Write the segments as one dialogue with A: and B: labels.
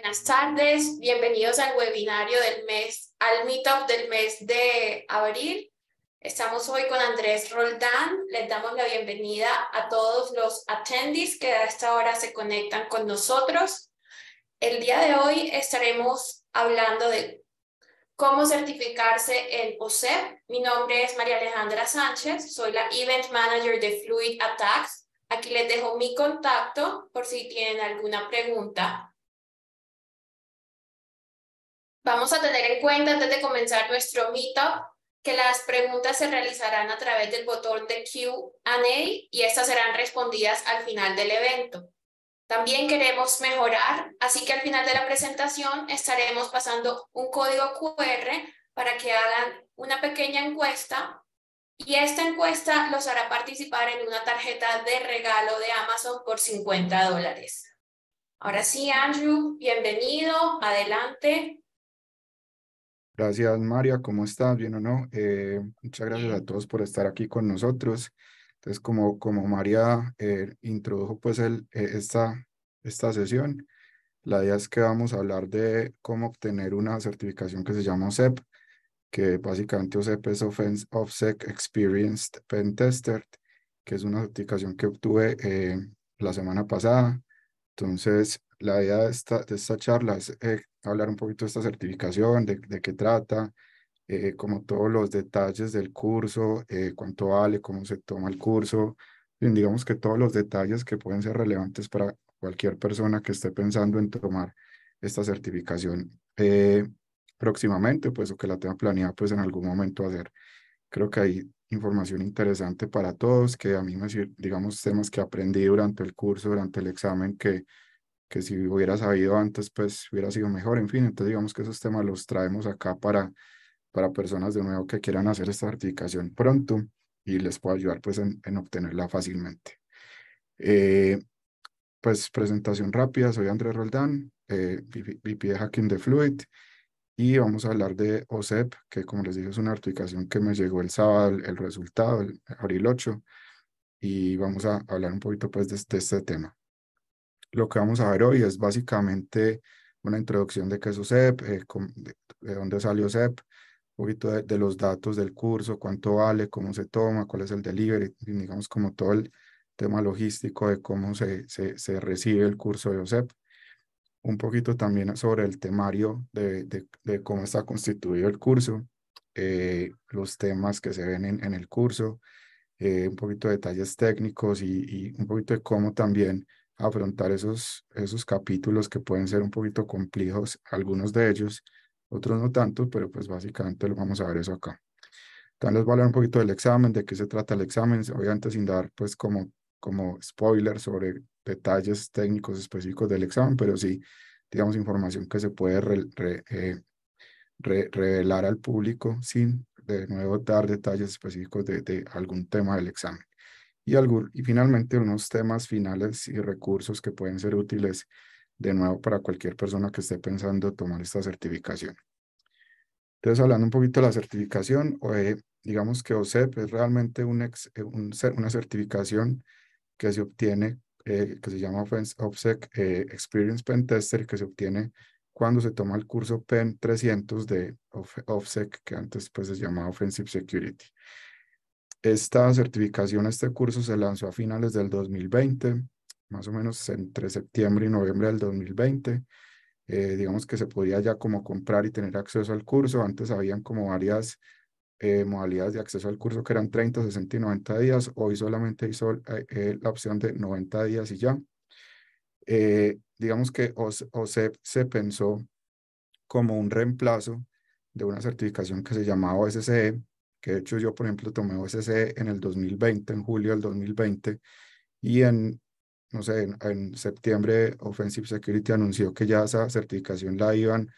A: Buenas tardes, bienvenidos al webinario del mes, al meetup del mes de abril. Estamos hoy con Andrés Roldán. Les damos la bienvenida a todos los attendees que a esta hora se conectan con nosotros. El día de hoy estaremos hablando de cómo certificarse en OSEP. Mi nombre es María Alejandra Sánchez, soy la Event Manager de Fluid Attacks. Aquí les dejo mi contacto por si tienen alguna pregunta. Vamos a tener en cuenta antes de comenzar nuestro meetup que las preguntas se realizarán a través del botón de Q&A y estas serán respondidas al final del evento. También queremos mejorar, así que al final de la presentación estaremos pasando un código QR para que hagan una pequeña encuesta y esta encuesta los hará participar en una tarjeta de regalo de Amazon por 50 dólares. Ahora sí, Andrew, bienvenido, adelante.
B: Gracias, María. ¿Cómo estás? ¿Bien o no? Eh, muchas gracias a todos por estar aquí con nosotros. Entonces, como, como María eh, introdujo pues el, eh, esta, esta sesión, la idea es que vamos a hablar de cómo obtener una certificación que se llama OSEP, que básicamente OSEP es Offense, OFSEC Experienced Pen Tester, que es una certificación que obtuve la semana pasada. Entonces, la idea de esta, de esta charla es eh, hablar un poquito de esta certificación, de, de qué trata, eh, como todos los detalles del curso, eh, cuánto vale, cómo se toma el curso, digamos que todos los detalles que pueden ser relevantes para cualquier persona que esté pensando en tomar esta certificación próximamente, pues o que la tenga planeada pues en algún momento hacer. Creo que hay información interesante para todos, que a mí me sirve, digamos, temas que aprendí durante el curso, durante el examen, que que si hubiera sabido antes, pues hubiera sido mejor, en fin, entonces digamos que esos temas los traemos acá para, para personas de nuevo que quieran hacer esta certificación pronto y les puedo ayudar pues en, obtenerla fácilmente. Eh, pues presentación rápida, soy Andrés Roldán, eh, VP de Hacking de Fluid y vamos a hablar de OSEP, que como les dije es una certificación que me llegó el sábado, el, resultado, el abril 8, y vamos a hablar un poquito pues de este tema. Lo que vamos a ver hoy es básicamente una introducción de qué es OSEP, eh, de, dónde salió OSEP, un poquito de, los datos del curso, cuánto vale, cómo se toma, cuál es el delivery, digamos como todo el tema logístico de cómo se, se, recibe el curso de OSEP. Un poquito también sobre el temario de, cómo está constituido el curso, eh, los temas que se ven en, el curso, eh, un poquito de detalles técnicos y un poquito de cómo también afrontar esos, esos capítulos que pueden ser un poquito complejos, algunos de ellos, otros no tanto, pero pues básicamente lo vamos a ver eso acá. También les voy a hablar un poquito del examen, de qué se trata el examen, obviamente sin dar pues como, como spoiler sobre detalles técnicos específicos del examen, pero sí, digamos, información que se puede eh, revelar al público sin de nuevo dar detalles específicos de algún tema del examen y, y finalmente unos temas finales y recursos que pueden ser útiles de nuevo para cualquier persona que esté pensando tomar esta certificación. Entonces, hablando un poquito de la certificación, eh, digamos que OSEP es realmente un eh, una certificación que se obtiene, eh, que se llama OPSEC Experience Pen Tester, que se obtiene cuando se toma el curso PEN 300 de OPSEC, que antes pues, se llamaba Offensive Security. Esta certificación, este curso se lanzó a finales del 2020, más o menos entre septiembre y noviembre del 2020. Eh, digamos que se podía ya como comprar y tener acceso al curso. Antes habían como varias eh, modalidades de acceso al curso que eran 30, 60 y 90 días. Hoy solamente hizo eh, la opción de 90 días y ya. digamos que OSEP se pensó como un reemplazo de una certificación que se llamaba OSCE, que de hecho yo, por ejemplo, tomé OSC en el 2020, en julio del 2020, y en, no sé, en, septiembre Offensive Security anunció que ya esa certificación la iban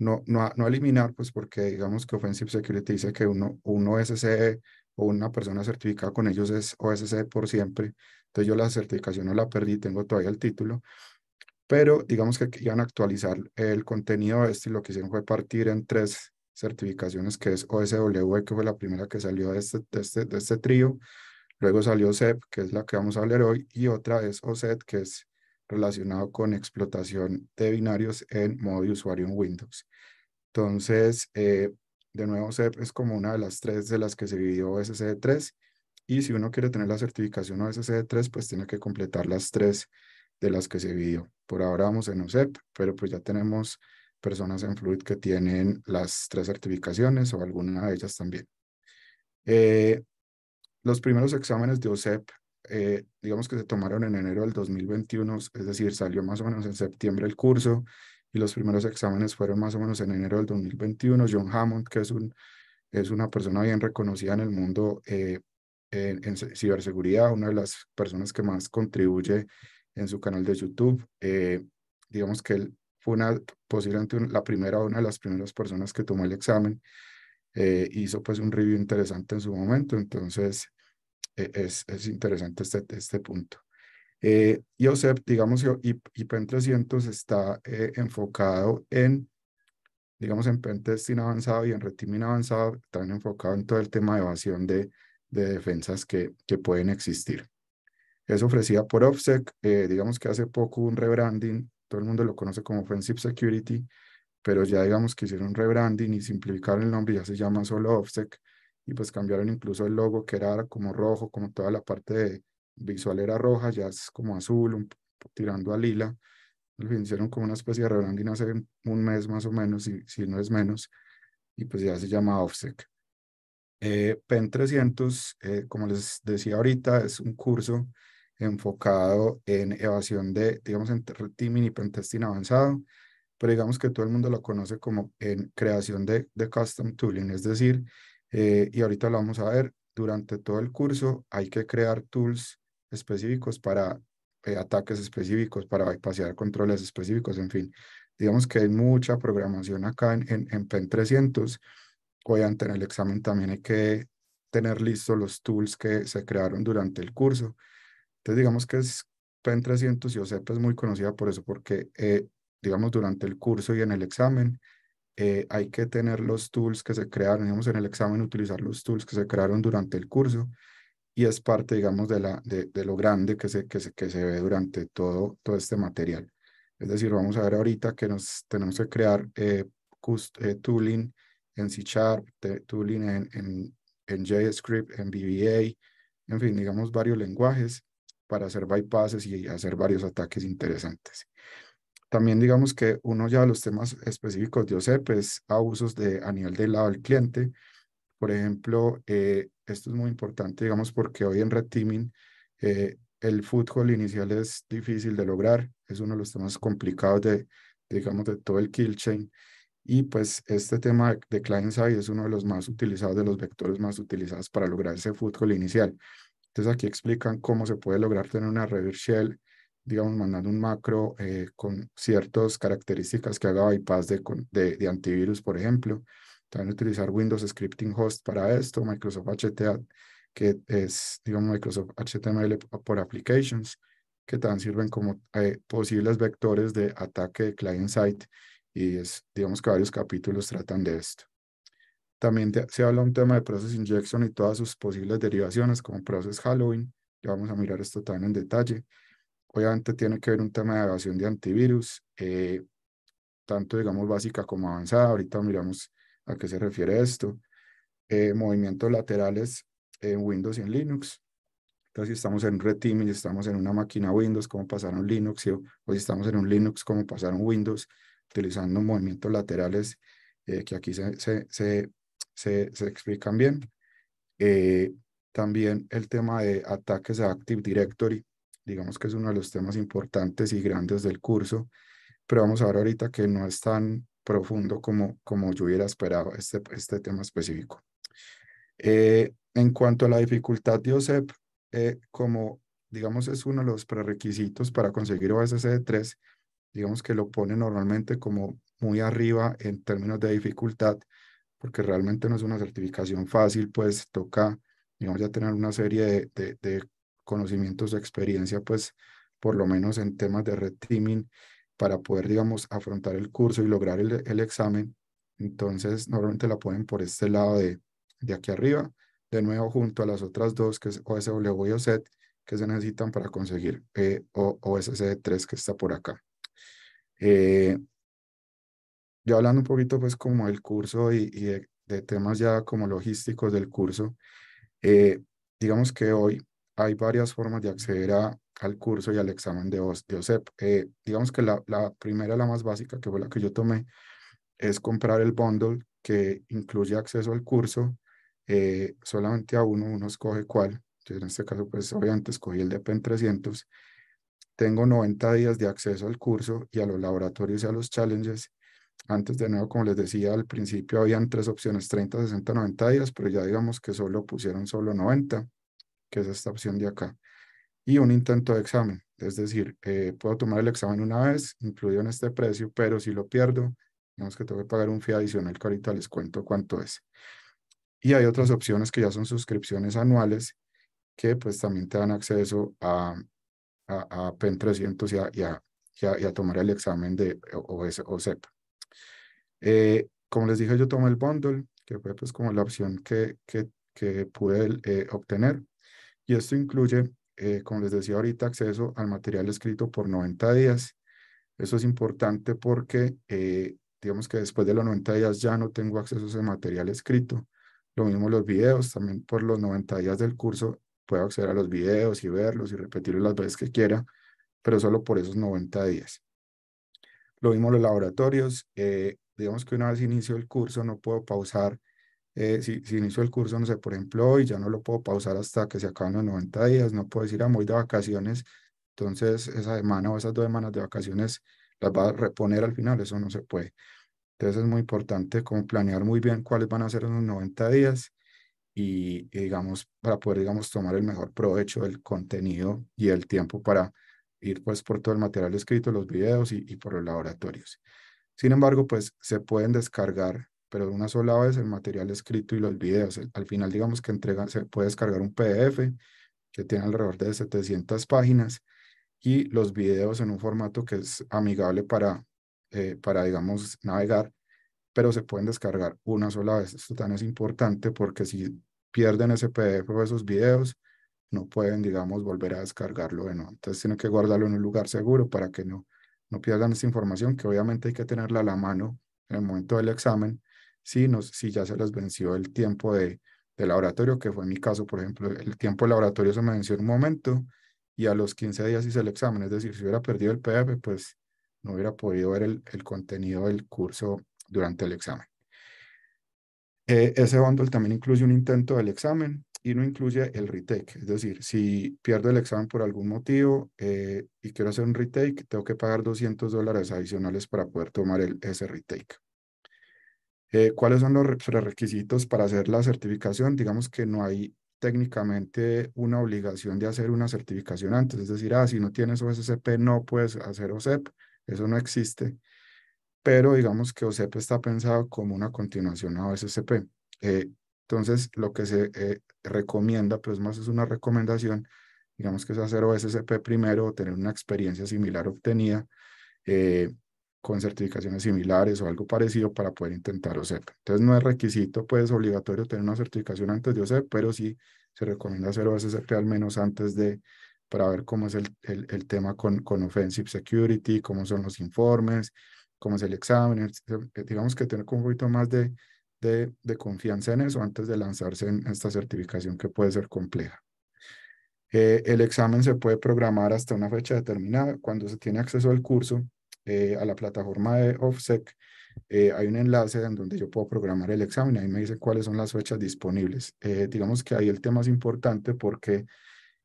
B: no, no, no eliminar, pues porque digamos que Offensive Security dice que uno, un OSCE o una persona certificada con ellos es OSC por siempre, entonces yo la certificación no la perdí, tengo todavía el título, pero digamos que iban a actualizar el contenido de este y lo que hicieron fue partir en tres certificaciones, que es OSW, e, que fue la primera que salió de este, de este, este trío. Luego salió SEP que es la que vamos a hablar hoy, y otra es OSET, que es relacionado con explotación de binarios en modo de usuario en Windows. Entonces, eh, de nuevo, SEP es como una de las tres de las que se dividió OSCE3, y si uno quiere tener la certificación OSCE3, pues tiene que completar las tres de las que se dividió. Por ahora vamos en OSEP, pero pues ya tenemos personas en Fluid que tienen las tres certificaciones o alguna de ellas también. Eh, los primeros exámenes de OSEP, eh, digamos que se tomaron en enero del 2021, es decir, salió más o menos en septiembre el curso y los primeros exámenes fueron más o menos en enero del 2021. John Hammond, que es, un, es una persona bien reconocida en el mundo eh, en, en, ciberseguridad, una de las personas que más contribuye en su canal de YouTube, digamos que él fue una, posiblemente la primera una de las primeras personas que tomó el examen. Eh, hizo pues un review interesante en su momento, entonces e, es, es, interesante este, este punto. Eh, IOSEP, digamos, IPEN e 300 está eh, enfocado en, digamos, en pentesting avanzado y en RETIMIN avanzado, están enfocado en todo el tema de evasión de, de defensas que, que pueden existir. Es ofrecida por OFSEC, eh, digamos que hace poco un rebranding todo el mundo lo conoce como Offensive Security, pero ya digamos que hicieron rebranding y simplificaron el nombre, ya se llama solo OFSEC, y pues cambiaron incluso el logo que era como rojo, como toda la parte visual era roja, ya es como azul, tirando a lila. Hicieron como una especie de rebranding hace un mes más o menos, si, si no es menos, y pues ya se llama OFSEC. Eh, PEN 300, eh, como les decía ahorita, es un curso enfocado en evasión de, digamos, en teaming y pentesting avanzado, pero digamos que todo el mundo lo conoce como en creación de, de custom tooling, es decir, eh, y ahorita lo vamos a ver, durante todo el curso hay que crear tools específicos para eh, ataques específicos, para bypassar controles específicos, en fin. Digamos que hay mucha programación acá en, en, en PEN 300. Obviamente en el examen también hay que tener listos los tools que se crearon durante el curso. Entonces, digamos que es PEN 300 y OCEP es muy conocida por eso, porque, eh, digamos, durante el curso y en el examen, eh, hay que tener los tools que se crearon, digamos, en el examen utilizar los tools que se crearon durante el curso y es parte, digamos, de, la, de, lo grande que se, que se, que se ve durante todo, todo este material. Es decir, vamos a ver ahorita que nos tenemos que crear eh, tooling en C Sharp, tooling en, en, en JavaScript, en VBA, en fin, digamos, varios lenguajes para hacer bypasses y hacer varios ataques interesantes. También digamos que uno ya de los temas específicos de sé, pues abusos de, a nivel del lado del cliente. Por ejemplo, eh, esto es muy importante, digamos, porque hoy en Red Teaming eh, el fútbol inicial es difícil de lograr, es uno de los temas complicados de, digamos, de todo el kill chain. Y pues este tema de client side es uno de los más utilizados, de los vectores más utilizados para lograr ese fútbol inicial. Entonces aquí explican cómo se puede lograr tener una reverse Shell, digamos, mandando un macro eh, con ciertas características que haga bypass de, de, antivirus, por ejemplo. También utilizar Windows Scripting Host para esto, Microsoft HTA, que es, digamos, Microsoft HTML por Applications, que también sirven como eh, posibles vectores de ataque de client side y es, digamos que varios capítulos tratan de esto. También se habla un tema de Process Injection y todas sus posibles derivaciones como Process Halloween. Ya vamos a mirar esto también en detalle. Obviamente tiene que ver un tema de evasión de antivirus, eh, tanto digamos básica como avanzada. Ahorita miramos a qué se refiere esto. Eh, movimientos laterales en Windows y en Linux. Entonces, si estamos en un red team y estamos en una máquina Windows, cómo pasar un Linux, o, si estamos en un Linux, cómo pasar un Windows, utilizando movimientos laterales eh, que aquí se, se, explican bien. Eh, también el tema de ataques a Active Directory, digamos que es uno de los temas importantes y grandes del curso, pero vamos a ver ahorita que no es tan profundo como, como yo hubiera esperado este, este tema específico. Eh, en cuanto a la dificultad de OSEP, eh, como digamos es uno de los prerequisitos para conseguir osc 3, digamos que lo pone normalmente como muy arriba en términos de dificultad, porque realmente no es una certificación fácil, pues toca, digamos, ya tener una serie de, de, conocimientos, de experiencia, pues por lo menos en temas de red para poder, digamos, afrontar el curso y lograr el, examen. Entonces, normalmente la ponen por este lado de, de aquí arriba, de nuevo junto a las otras dos, que es OSW y OSET, que se necesitan para conseguir eh, OSC3 que está por acá. Eh, yo hablando un poquito pues como del curso y, de, temas ya como logísticos del curso, eh, digamos que hoy hay varias formas de acceder a, al curso y al examen de, OSEP. Eh, digamos que la, la, primera, la más básica, que fue la que yo tomé, es comprar el bundle que incluye acceso al curso eh, solamente a uno, uno escoge cuál. en este caso, pues obviamente escogí el de PEN e 300. Tengo 90 días de acceso al curso y a los laboratorios y a los challenges antes de nuevo, como les decía al principio, habían tres opciones, 30, 60, 90 días, pero ya digamos que solo pusieron solo 90, que es esta opción de acá. Y un intento de examen, es decir, eh, puedo tomar el examen una vez, incluido en este precio, pero si lo pierdo, digamos que tengo que pagar un fee adicional que ahorita les cuento cuánto es. Y hay otras opciones que ya son suscripciones anuales, que pues también te dan acceso a, a, PEN e 300 y a, y, a, tomar el examen de OS eh, como les dije, yo tomé el bundle, que fue pues como la opción que, que, que pude eh, obtener. Y esto incluye, eh, como les decía ahorita, acceso al material escrito por 90 días. Eso es importante porque digamos que después de los 90 días ya no tengo acceso a ese material escrito. Lo mismo los videos, también por los 90 días del curso puedo acceder a los videos y verlos y repetirlos las veces que quiera, pero solo por esos 90 días. Lo vimos los laboratorios. Eh, digamos que una vez inicio el curso no puedo pausar. Eh, si, inicio el curso, no sé, por ejemplo, hoy ya no lo puedo pausar hasta que se acaben los 90 días. No puedo decir, a ah, muy de vacaciones. Entonces, esa semana o esas dos semanas de vacaciones las va a reponer al final. Eso no se puede. Entonces, es muy importante como planear muy bien cuáles van a ser los 90 días y, digamos, para poder, digamos, tomar el mejor provecho del contenido y el tiempo para ir pues por todo el material escrito, los videos y, por los laboratorios. Sin embargo, pues se pueden descargar, pero de una sola vez el material escrito y los videos. Al final, digamos que entregan, se puede descargar un PDF que tiene alrededor de 700 páginas y los videos en un formato que es amigable para, eh, para digamos, navegar, pero se pueden descargar una sola vez. Esto también es importante porque si pierden ese PDF o esos videos, no pueden, digamos, volver a descargarlo de Entonces tienen que guardarlo en un lugar seguro para que no, no pierdan esa información, que obviamente hay que tenerla a la mano en el momento del examen, si, si ya se les venció el tiempo de, laboratorio, que fue mi caso, por ejemplo, el tiempo de laboratorio se me venció en un momento y a los 15 días hice el examen, es decir, si hubiera perdido el PDF, pues no hubiera podido ver el, contenido del curso durante el examen. Eh, ese bundle también incluye un intento del examen, y no incluye el retake. Es decir, si pierdo el examen por algún motivo eh, y quiero hacer un retake, tengo que pagar 200 dólares adicionales para poder tomar ese retake. Eh, ¿Cuáles son los requisitos para hacer la certificación? Digamos que no hay técnicamente una obligación de hacer una certificación antes. Es decir, ah, si no tienes OSCP, no puedes hacer OSEP. Eso no existe. Pero digamos que OSEP está pensado como una continuación a OSCP. Eh, entonces, lo que se recomienda, pero es más, es una recomendación, digamos que es hacer OSCP primero, o tener una experiencia similar obtenida eh, con certificaciones similares o algo parecido para poder intentar OSEP. Entonces no es requisito, pues obligatorio tener una certificación antes de OSEP, pero sí se recomienda hacer OSCP al menos antes de, para ver cómo es el, el, el tema con, con Offensive Security, cómo son los informes, cómo es el examen, digamos que tener un poquito más de, de, confianza en eso antes de lanzarse en esta certificación que puede ser compleja. Eh, el examen se puede programar hasta una fecha determinada. Cuando se tiene acceso al curso, eh, a la plataforma de OFSEC, eh, hay un enlace en donde yo puedo programar el examen. Ahí me dice cuáles son las fechas disponibles. digamos que ahí el tema es importante porque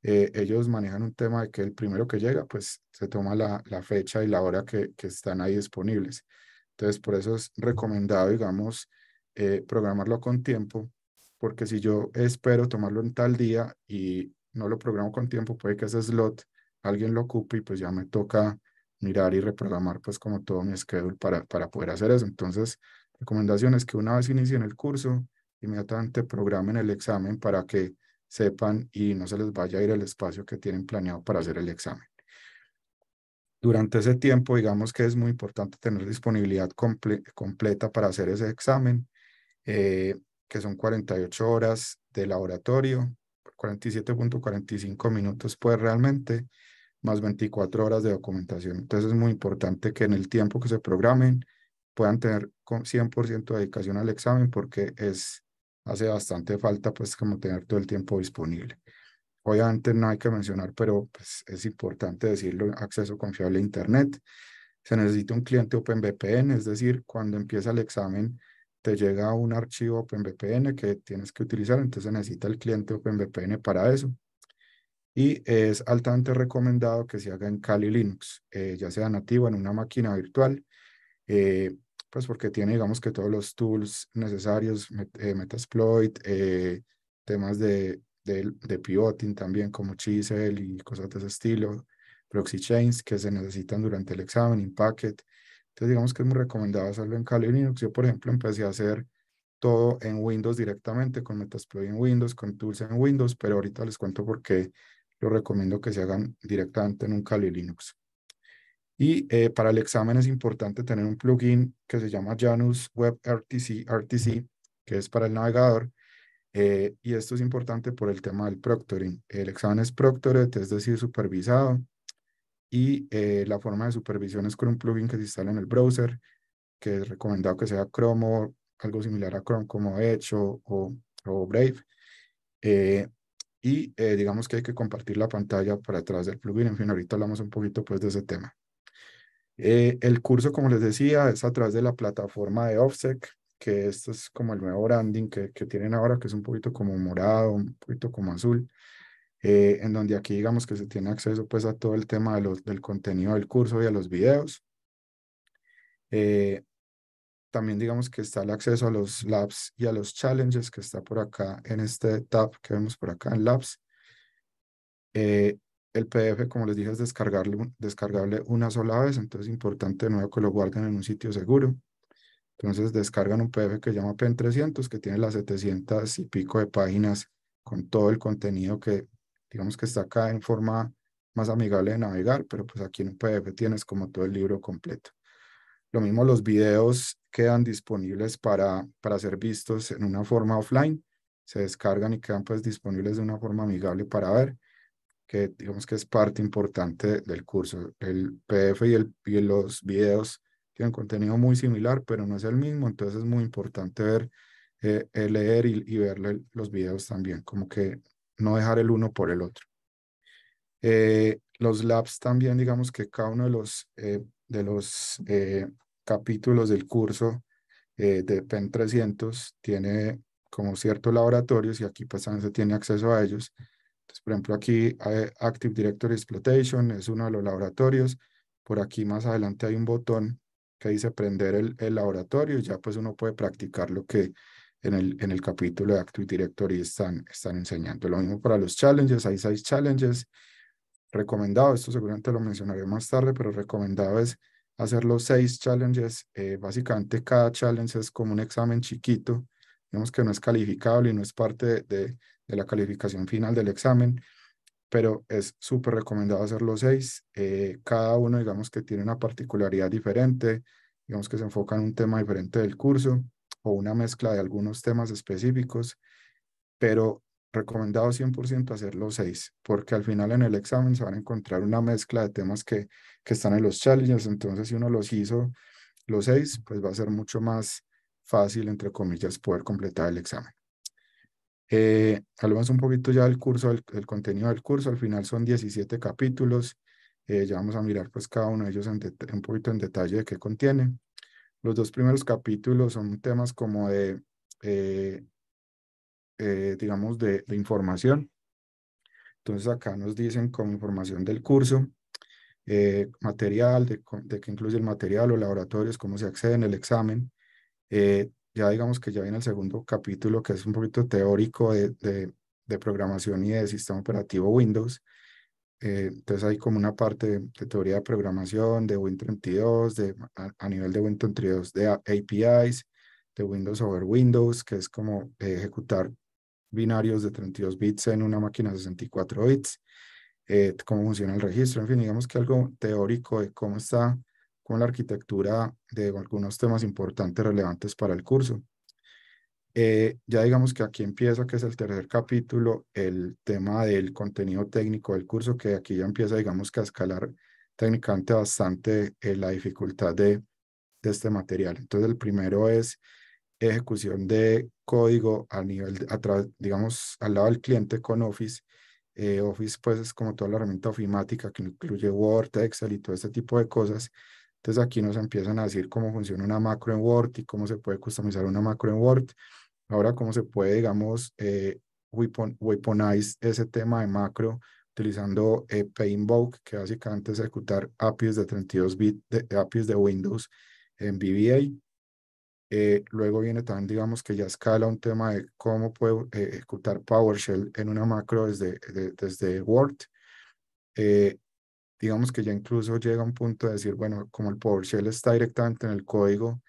B: ellos manejan un tema de que el primero que llega, pues se toma la, fecha y la hora que, que están ahí disponibles. Entonces, por eso es recomendado, digamos, eh, programarlo con tiempo, porque si yo espero tomarlo en tal día y no lo programo con tiempo, puede que ese slot alguien lo ocupe y pues ya me toca mirar y reprogramar pues como todo mi schedule para, para poder hacer eso. Entonces, recomendación es que una vez inicien el curso, inmediatamente programen el examen para que sepan y no se les vaya a ir el espacio que tienen planeado para hacer el examen. Durante ese tiempo, digamos que es muy importante tener disponibilidad completa para hacer ese examen eh, que son 48 horas de laboratorio, 47.45 minutos pues realmente, más 24 horas de documentación. Entonces es muy importante que en el tiempo que se programen puedan tener 100% de dedicación al examen porque es, hace bastante falta pues como tener todo el tiempo disponible. Obviamente no hay que mencionar, pero pues, es importante decirlo, acceso confiable a Internet. Se necesita un cliente OpenVPN, es decir, cuando empieza el examen, te llega un archivo OpenVPN que tienes que utilizar, entonces necesita el cliente OpenVPN para eso. Y es altamente recomendado que se haga en Kali Linux, eh, ya sea nativo en una máquina virtual, eh, pues porque tiene, digamos que todos los tools necesarios, eh, Metasploit, temas de, de, pivoting también como Chisel y cosas de ese estilo, proxy chains que se necesitan durante el examen, packet, entonces digamos que es muy recomendado hacerlo en Kali Linux. Yo, por ejemplo, empecé a hacer todo en Windows directamente, con Metasploit en Windows, con Tools en Windows, pero ahorita les cuento por qué lo recomiendo que se hagan directamente en un Kali Linux. Y eh, para el examen es importante tener un plugin que se llama Janus WebRTC, RTC, que es para el navegador. Eh, y esto es importante por el tema del proctoring. El examen es proctored, es decir, supervisado y eh, la forma de supervisión es con un plugin que se instala en el browser, que es recomendado que sea Chrome o algo similar a Chrome como Edge o, o, Brave. Eh, y eh, digamos que hay que compartir la pantalla para atrás del plugin. En fin, ahorita hablamos un poquito pues de ese tema. el curso, como les decía, es a través de la plataforma de OffSec, que esto es como el nuevo branding que, que tienen ahora, que es un poquito como morado, un poquito como azul. Eh, en donde aquí digamos que se tiene acceso pues a todo el tema de los, del contenido del curso y a los videos. Eh, también digamos que está el acceso a los labs y a los challenges que está por acá en este tab que vemos por acá en labs. Eh, el PDF, como les dije, es descargarle descargable una sola vez, entonces es importante de nuevo que lo guarden en un sitio seguro. Entonces descargan un PDF que se llama PEN300, que tiene las 700 y pico de páginas con todo el contenido que digamos que está acá en forma más amigable de navegar, pero pues aquí en un PDF tienes como todo el libro completo. Lo mismo los videos quedan disponibles para, para ser vistos en una forma offline, se descargan y quedan pues disponibles de una forma amigable para ver, que digamos que es parte importante del curso. El PDF y, el, y los videos tienen contenido muy similar, pero no es el mismo, entonces es muy importante ver, eh, eh, leer y, y ver los videos también, como que no dejar el uno por el otro. Eh, los labs también, digamos que cada uno de los, eh, de los eh, capítulos del curso de PEN 300 tiene como ciertos laboratorios y aquí pues se tiene acceso a ellos. Entonces, por ejemplo, aquí Active Directory Exploitation es uno de los laboratorios. Por aquí más adelante hay un botón que dice prender el, el laboratorio. Ya pues uno puede practicar lo que, en el, en el capítulo de Active Directory están, están enseñando. Lo mismo para los challenges, hay seis challenges Recomendado, esto seguramente lo mencionaré más tarde, pero recomendado es hacer los seis challenges. Eh, básicamente cada challenge es como un examen chiquito, digamos que no es calificable y no es parte de, de la calificación final del examen, pero es súper recomendado hacer los seis. Eh, cada uno digamos que tiene una particularidad diferente, digamos que se enfoca en un tema diferente del curso o una mezcla de algunos temas específicos, pero recomendado 100% hacer los seis, porque al final en el examen se van a encontrar una mezcla de temas que, que están en los challenges, entonces si uno los hizo los seis, pues va a ser mucho más fácil, entre comillas, poder completar el examen. Eh, hablamos un poquito ya del curso, del contenido del curso, al final son 17 capítulos, eh, ya vamos a mirar pues cada uno de ellos un poquito en detalle de qué contiene. Los dos primeros capítulos son temas como de, eh, eh, digamos, de, información. Entonces acá nos dicen como información del curso, eh, material, de, de qué incluye el material, o laboratorios, cómo se accede en el examen. ya digamos que ya viene el segundo capítulo que es un poquito teórico de, programación y de sistema operativo Windows. Eh, entonces hay como una parte de, teoría de programación, de Win32, de, a, nivel de Win32, de APIs, de Windows over Windows, que es como ejecutar binarios de 32 bits en una máquina de 64 bits, eh, cómo funciona el registro, en fin, digamos que algo teórico de cómo está con la arquitectura de algunos temas importantes relevantes para el curso. Eh, ya digamos que aquí empieza, que es el tercer capítulo, el tema del contenido técnico del curso, que aquí ya empieza, digamos que a escalar técnicamente bastante eh, la dificultad de, este material. Entonces, el primero es ejecución de código a nivel, a digamos, al lado del cliente con Office. Eh, Office, pues, es como toda la herramienta ofimática que incluye Word, Excel y todo este tipo de cosas. Entonces, aquí nos empiezan a decir cómo funciona una macro en Word y cómo se puede customizar una macro en Word. Ahora, ¿cómo se puede, digamos, eh, weaponize ese tema de macro utilizando eh, que básicamente es ejecutar APIs de 32 bits, de, APIs de Windows en VBA? Eh, luego viene también, digamos, que ya escala un tema de cómo puedo eh, ejecutar PowerShell en una macro desde, desde Word. digamos que ya incluso llega un punto de decir, bueno, como el PowerShell está directamente en el código,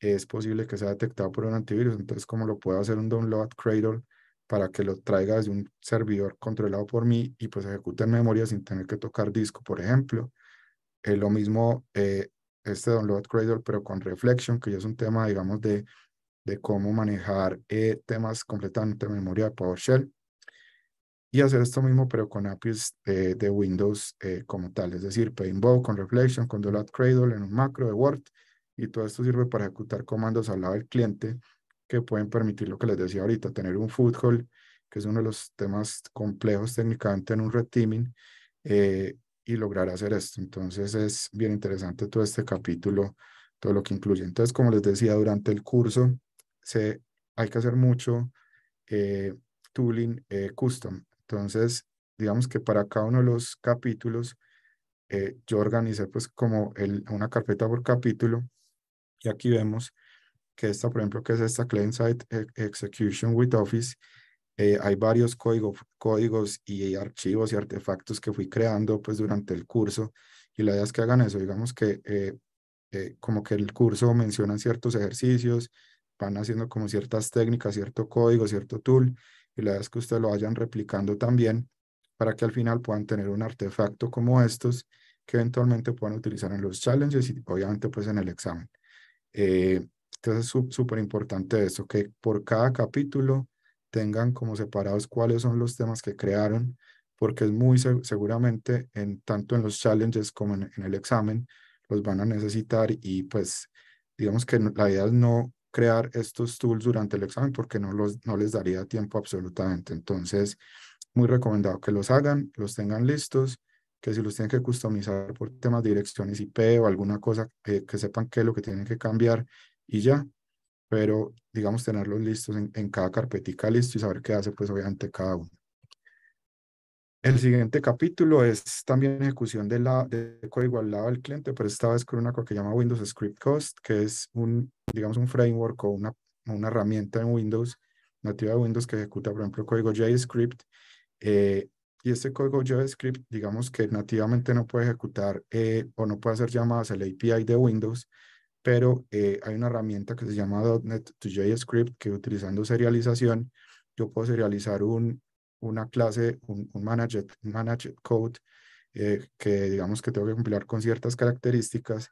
B: es posible que sea detectado por un antivirus. Entonces, ¿cómo lo puedo hacer un download Cradle para que lo traiga desde un servidor controlado por mí y pues ejecute en memoria sin tener que tocar disco, por ejemplo. Eh, lo mismo eh, este download Cradle, pero con Reflection, que ya es un tema, digamos, de, de cómo manejar eh, temas completamente de memoria de PowerShell. Y hacer esto mismo, pero con APIs de Windows como tal, es decir, Paintball con Reflection, con Download Cradle en un macro de Word y todo esto sirve para ejecutar comandos al lado del cliente que pueden permitir lo que les decía ahorita, tener un foothold, que es uno de los temas complejos técnicamente en un red teaming, eh, y lograr hacer esto. Entonces es bien interesante todo este capítulo, todo lo que incluye. Entonces, como les decía, durante el curso se, hay que hacer mucho eh, tooling eh, custom. Entonces, digamos que para cada uno de los capítulos, yo organicé pues como una carpeta por capítulo y aquí vemos que esta, por ejemplo, que es esta client side execution with Office, eh, hay varios códigos, códigos y archivos y artefactos que fui creando pues durante el curso y la idea es que hagan eso, digamos que eh, eh, como que el curso menciona ciertos ejercicios, van haciendo como ciertas técnicas, cierto código, cierto tool y la idea es que ustedes lo vayan replicando también para que al final puedan tener un artefacto como estos que eventualmente puedan utilizar en los challenges y obviamente pues en el examen. Eh, entonces es súper importante eso, que por cada capítulo tengan como separados cuáles son los temas que crearon, porque es muy seguramente en tanto en los challenges como en, el examen los van a necesitar y pues digamos que la idea es no crear estos tools durante el examen porque no, los, no les daría tiempo absolutamente. Entonces, muy recomendado que los hagan, los tengan listos que si los tienen que customizar por temas direcciones IP o alguna cosa eh, que sepan qué es lo que tienen que cambiar y ya, pero digamos tenerlos listos en, cada carpetica listo y saber qué hace pues obviamente cada uno. El siguiente capítulo es también ejecución de, la, de código al lado del cliente, pero esta vez con una cosa que se llama Windows Script Cost que es un, digamos, un framework o una, una herramienta en Windows, nativa de Windows, que ejecuta, por ejemplo, código JavaScript eh, y este código JavaScript, digamos que nativamente no puede ejecutar eh, o no puede hacer llamadas al API de Windows, pero eh, hay una herramienta que se llama .NET to JavaScript que utilizando serialización, yo puedo serializar un, una clase, un, un managed, code, eh, que digamos que tengo que compilar con ciertas características,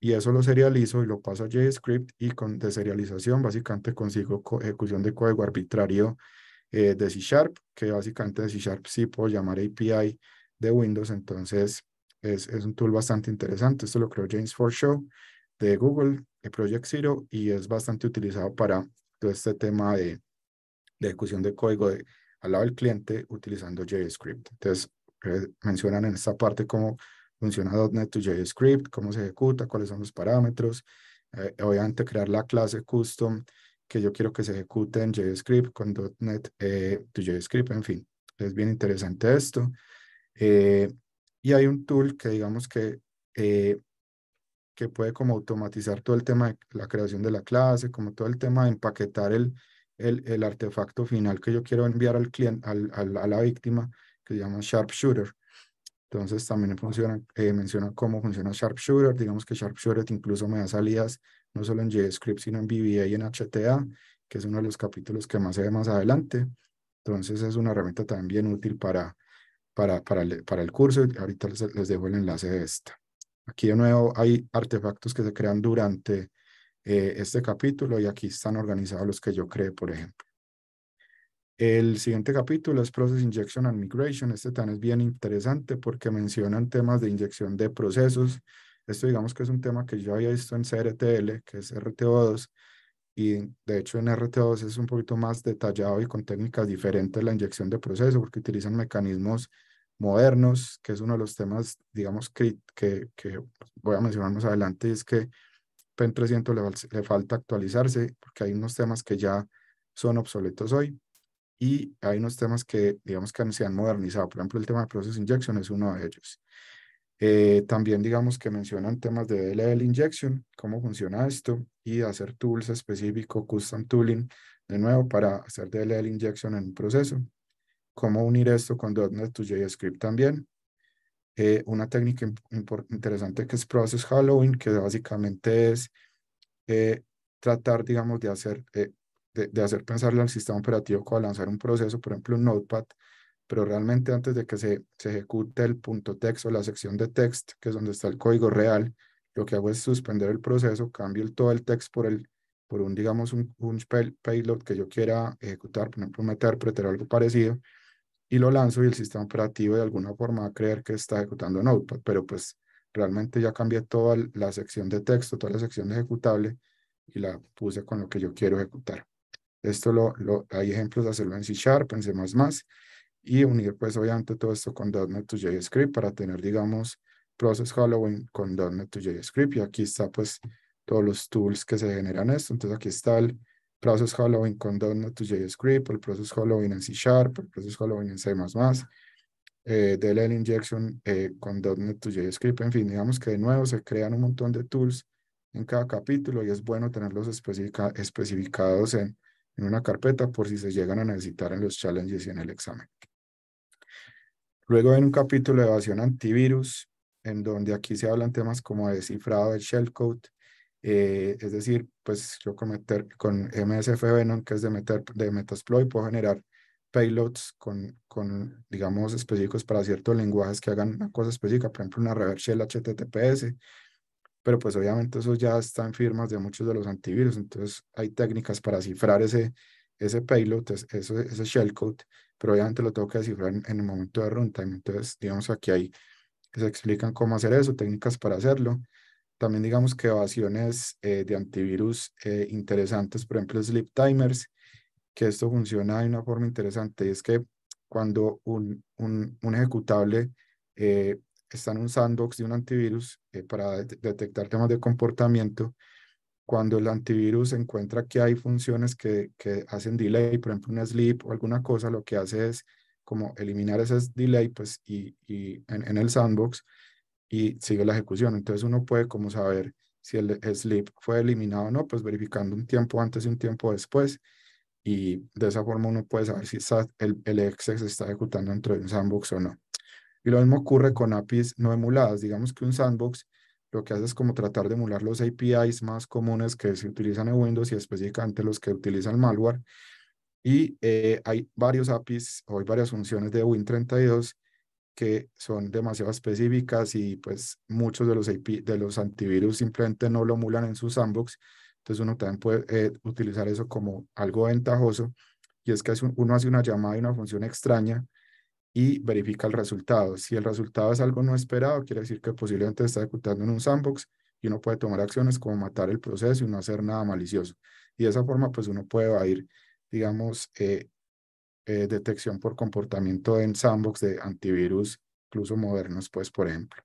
B: y eso lo serializo y lo paso a JavaScript, y con deserialización básicamente consigo ejecución de código arbitrario eh, de C Sharp, que básicamente de C Sharp sí puedo llamar API de Windows, entonces es, un tool bastante interesante. Esto lo creó James Forshaw de Google, de Project Zero, y es bastante utilizado para todo este tema de, de ejecución de código al lado del cliente utilizando JavaScript. Entonces, eh, mencionan en esta parte cómo funciona .NET to JavaScript, cómo se ejecuta, cuáles son los parámetros, eh, obviamente crear la clase custom que yo quiero que se ejecute en JavaScript, con .NET eh, JavaScript, en fin. Es bien interesante esto. Eh, y hay un tool que digamos que, eh, que puede como automatizar todo el tema de la creación de la clase, como todo el tema de empaquetar el, el, el artefacto final que yo quiero enviar al cliente, al, a la víctima, que se llama Sharpshooter. Entonces también funciona, eh, menciona cómo funciona Sharpshooter. Digamos que Sharpshooter incluso me da salidas no solo en JavaScript, sino en VBA y en HTA, que es uno de los capítulos que más se ve más adelante. Entonces es una herramienta también bien útil para, para, para, el, curso. Ahorita les, dejo el enlace de esta. Aquí de nuevo hay artefactos que se crean durante eh, este capítulo y aquí están organizados los que yo creé, por ejemplo. El siguiente capítulo es Process Injection and Migration. Este también es bien interesante porque mencionan temas de inyección de procesos esto digamos que es un tema que yo había visto en CRTL, que es RTO2, y de hecho en RTO2 es un poquito más detallado y con técnicas diferentes la inyección de proceso, porque utilizan mecanismos modernos, que es uno de los temas, digamos, que, que, voy a mencionar más adelante, es que PEN e 300 le, falta actualizarse, porque hay unos temas que ya son obsoletos hoy, y hay unos temas que, digamos, que se han modernizado. Por ejemplo, el tema de Process Injection es uno de ellos. Eh, también digamos que mencionan temas de DLL injection, cómo funciona esto y hacer tools específico, custom tooling, de nuevo para hacer DLL injection en un proceso. Cómo unir esto con .NET to script también. Eh, una técnica interesante que es Process Halloween, que básicamente es eh, tratar, digamos, de hacer, de, de hacer pensarle al sistema operativo cuando lanzar un proceso, por ejemplo, un Notepad, pero realmente antes de que se, se ejecute el punto text o la sección de text, que es donde está el código real, lo que hago es suspender el proceso, cambio todo el text por, el, por un, digamos, un, payload que yo quiera ejecutar, por ejemplo, meter, preter algo parecido, y lo lanzo y el sistema operativo de alguna forma va a creer que está ejecutando Notepad, pero pues realmente ya cambié toda la sección de texto, toda la sección de ejecutable y la puse con lo que yo quiero ejecutar. Esto lo, lo hay ejemplos de hacerlo en C Sharp, en C++, y unir pues obviamente todo esto con .NET to jscript para tener digamos Process Halloween con .NET to jscript y aquí está pues todos los tools que se generan esto, entonces aquí está el Process Halloween con .NET to jscript el Process Halloween en C Sharp, el Process Halloween en C++, eh, DLL Injection eh, con .NET to jscript en fin, digamos que de nuevo se crean un montón de tools en cada capítulo y es bueno tenerlos especificados en, en una carpeta por si se llegan a necesitar en los challenges y en el examen. Luego en un capítulo de evasión antivirus, en donde aquí se hablan temas como de cifrado del shellcode, eh, es decir, pues yo con, con MSF Venom, que es de, meter, de Metasploit, puedo generar payloads con, con, digamos, específicos para ciertos lenguajes que hagan una cosa específica, por ejemplo, una reverse shell HTTPS, pero pues obviamente eso ya está en firmas de muchos de los antivirus, entonces hay técnicas para cifrar ese, ese payload, ese, ese shellcode, pero obviamente lo tengo que descifrar en, el momento de runtime. Entonces, digamos, aquí hay que se explican cómo hacer eso, técnicas para hacerlo. También digamos que evasiones eh, de antivirus eh, interesantes, por ejemplo, sleep timers, que esto funciona de una forma interesante y es que cuando un, un, un ejecutable eh, está en un sandbox de un antivirus para detectar temas de comportamiento, cuando el antivirus encuentra que hay funciones que, que hacen delay, por ejemplo, un sleep o alguna cosa, lo que hace es como eliminar ese delay pues, y, y en, el sandbox y sigue la ejecución. Entonces uno puede como saber si el sleep fue eliminado o no, pues verificando un tiempo antes y un tiempo después. Y de esa forma uno puede saber si el, el exec se está ejecutando dentro de un sandbox o no. Y lo mismo ocurre con APIs no emuladas. Digamos que un sandbox lo que hace es como tratar de emular los APIs más comunes que se utilizan en Windows y específicamente los que utilizan malware. Y eh, hay varios APIs o hay varias funciones de Win32 que son demasiado específicas y pues muchos de los, de los antivirus simplemente no lo emulan en su sandbox. Entonces uno también puede eh, utilizar eso como algo ventajoso y es que uno hace una llamada y una función extraña y verifica el resultado. Si el resultado es algo no esperado, quiere decir que posiblemente está ejecutando en un sandbox y uno puede tomar acciones como matar el proceso y no hacer nada malicioso. Y de esa forma, pues uno puede ir digamos, eh, eh, detección por comportamiento en sandbox de antivirus, incluso modernos, pues, por ejemplo.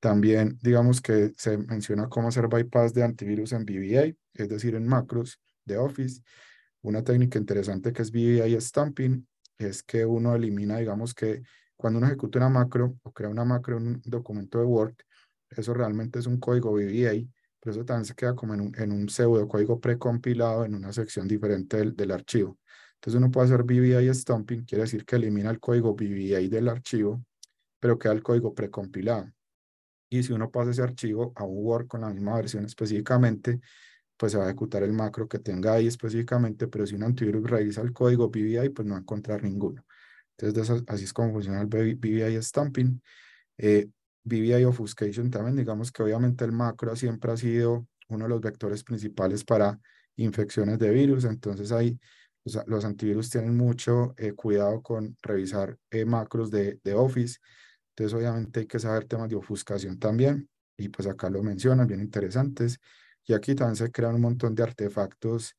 B: También, digamos que se menciona cómo hacer bypass de antivirus en VBA, es decir, en macros de Office. Una técnica interesante que es VBA Stamping, es que uno elimina, digamos que cuando uno ejecuta una macro o crea una macro en un documento de Word, eso realmente es un código VBA, pero eso también se queda como en un, pseudo código precompilado en una sección diferente del, del archivo. Entonces uno puede hacer VBA stomping, quiere decir que elimina el código VBA del archivo, pero queda el código precompilado. Y si uno pasa ese archivo a un Word con la misma versión específicamente, pues se va a ejecutar el macro que tenga ahí específicamente, pero si un antivirus revisa el código VBA, pues no va a encontrar ninguno. Entonces, así es como funciona el VBA Stamping. Eh, Obfuscation también, digamos que obviamente el macro siempre ha sido uno de los vectores principales para infecciones de virus, entonces ahí los antivirus tienen mucho eh, cuidado con revisar eh, macros de, de Office, entonces obviamente hay que saber temas de ofuscación también, y pues acá lo mencionan, bien interesantes. Y aquí también se crean un montón de artefactos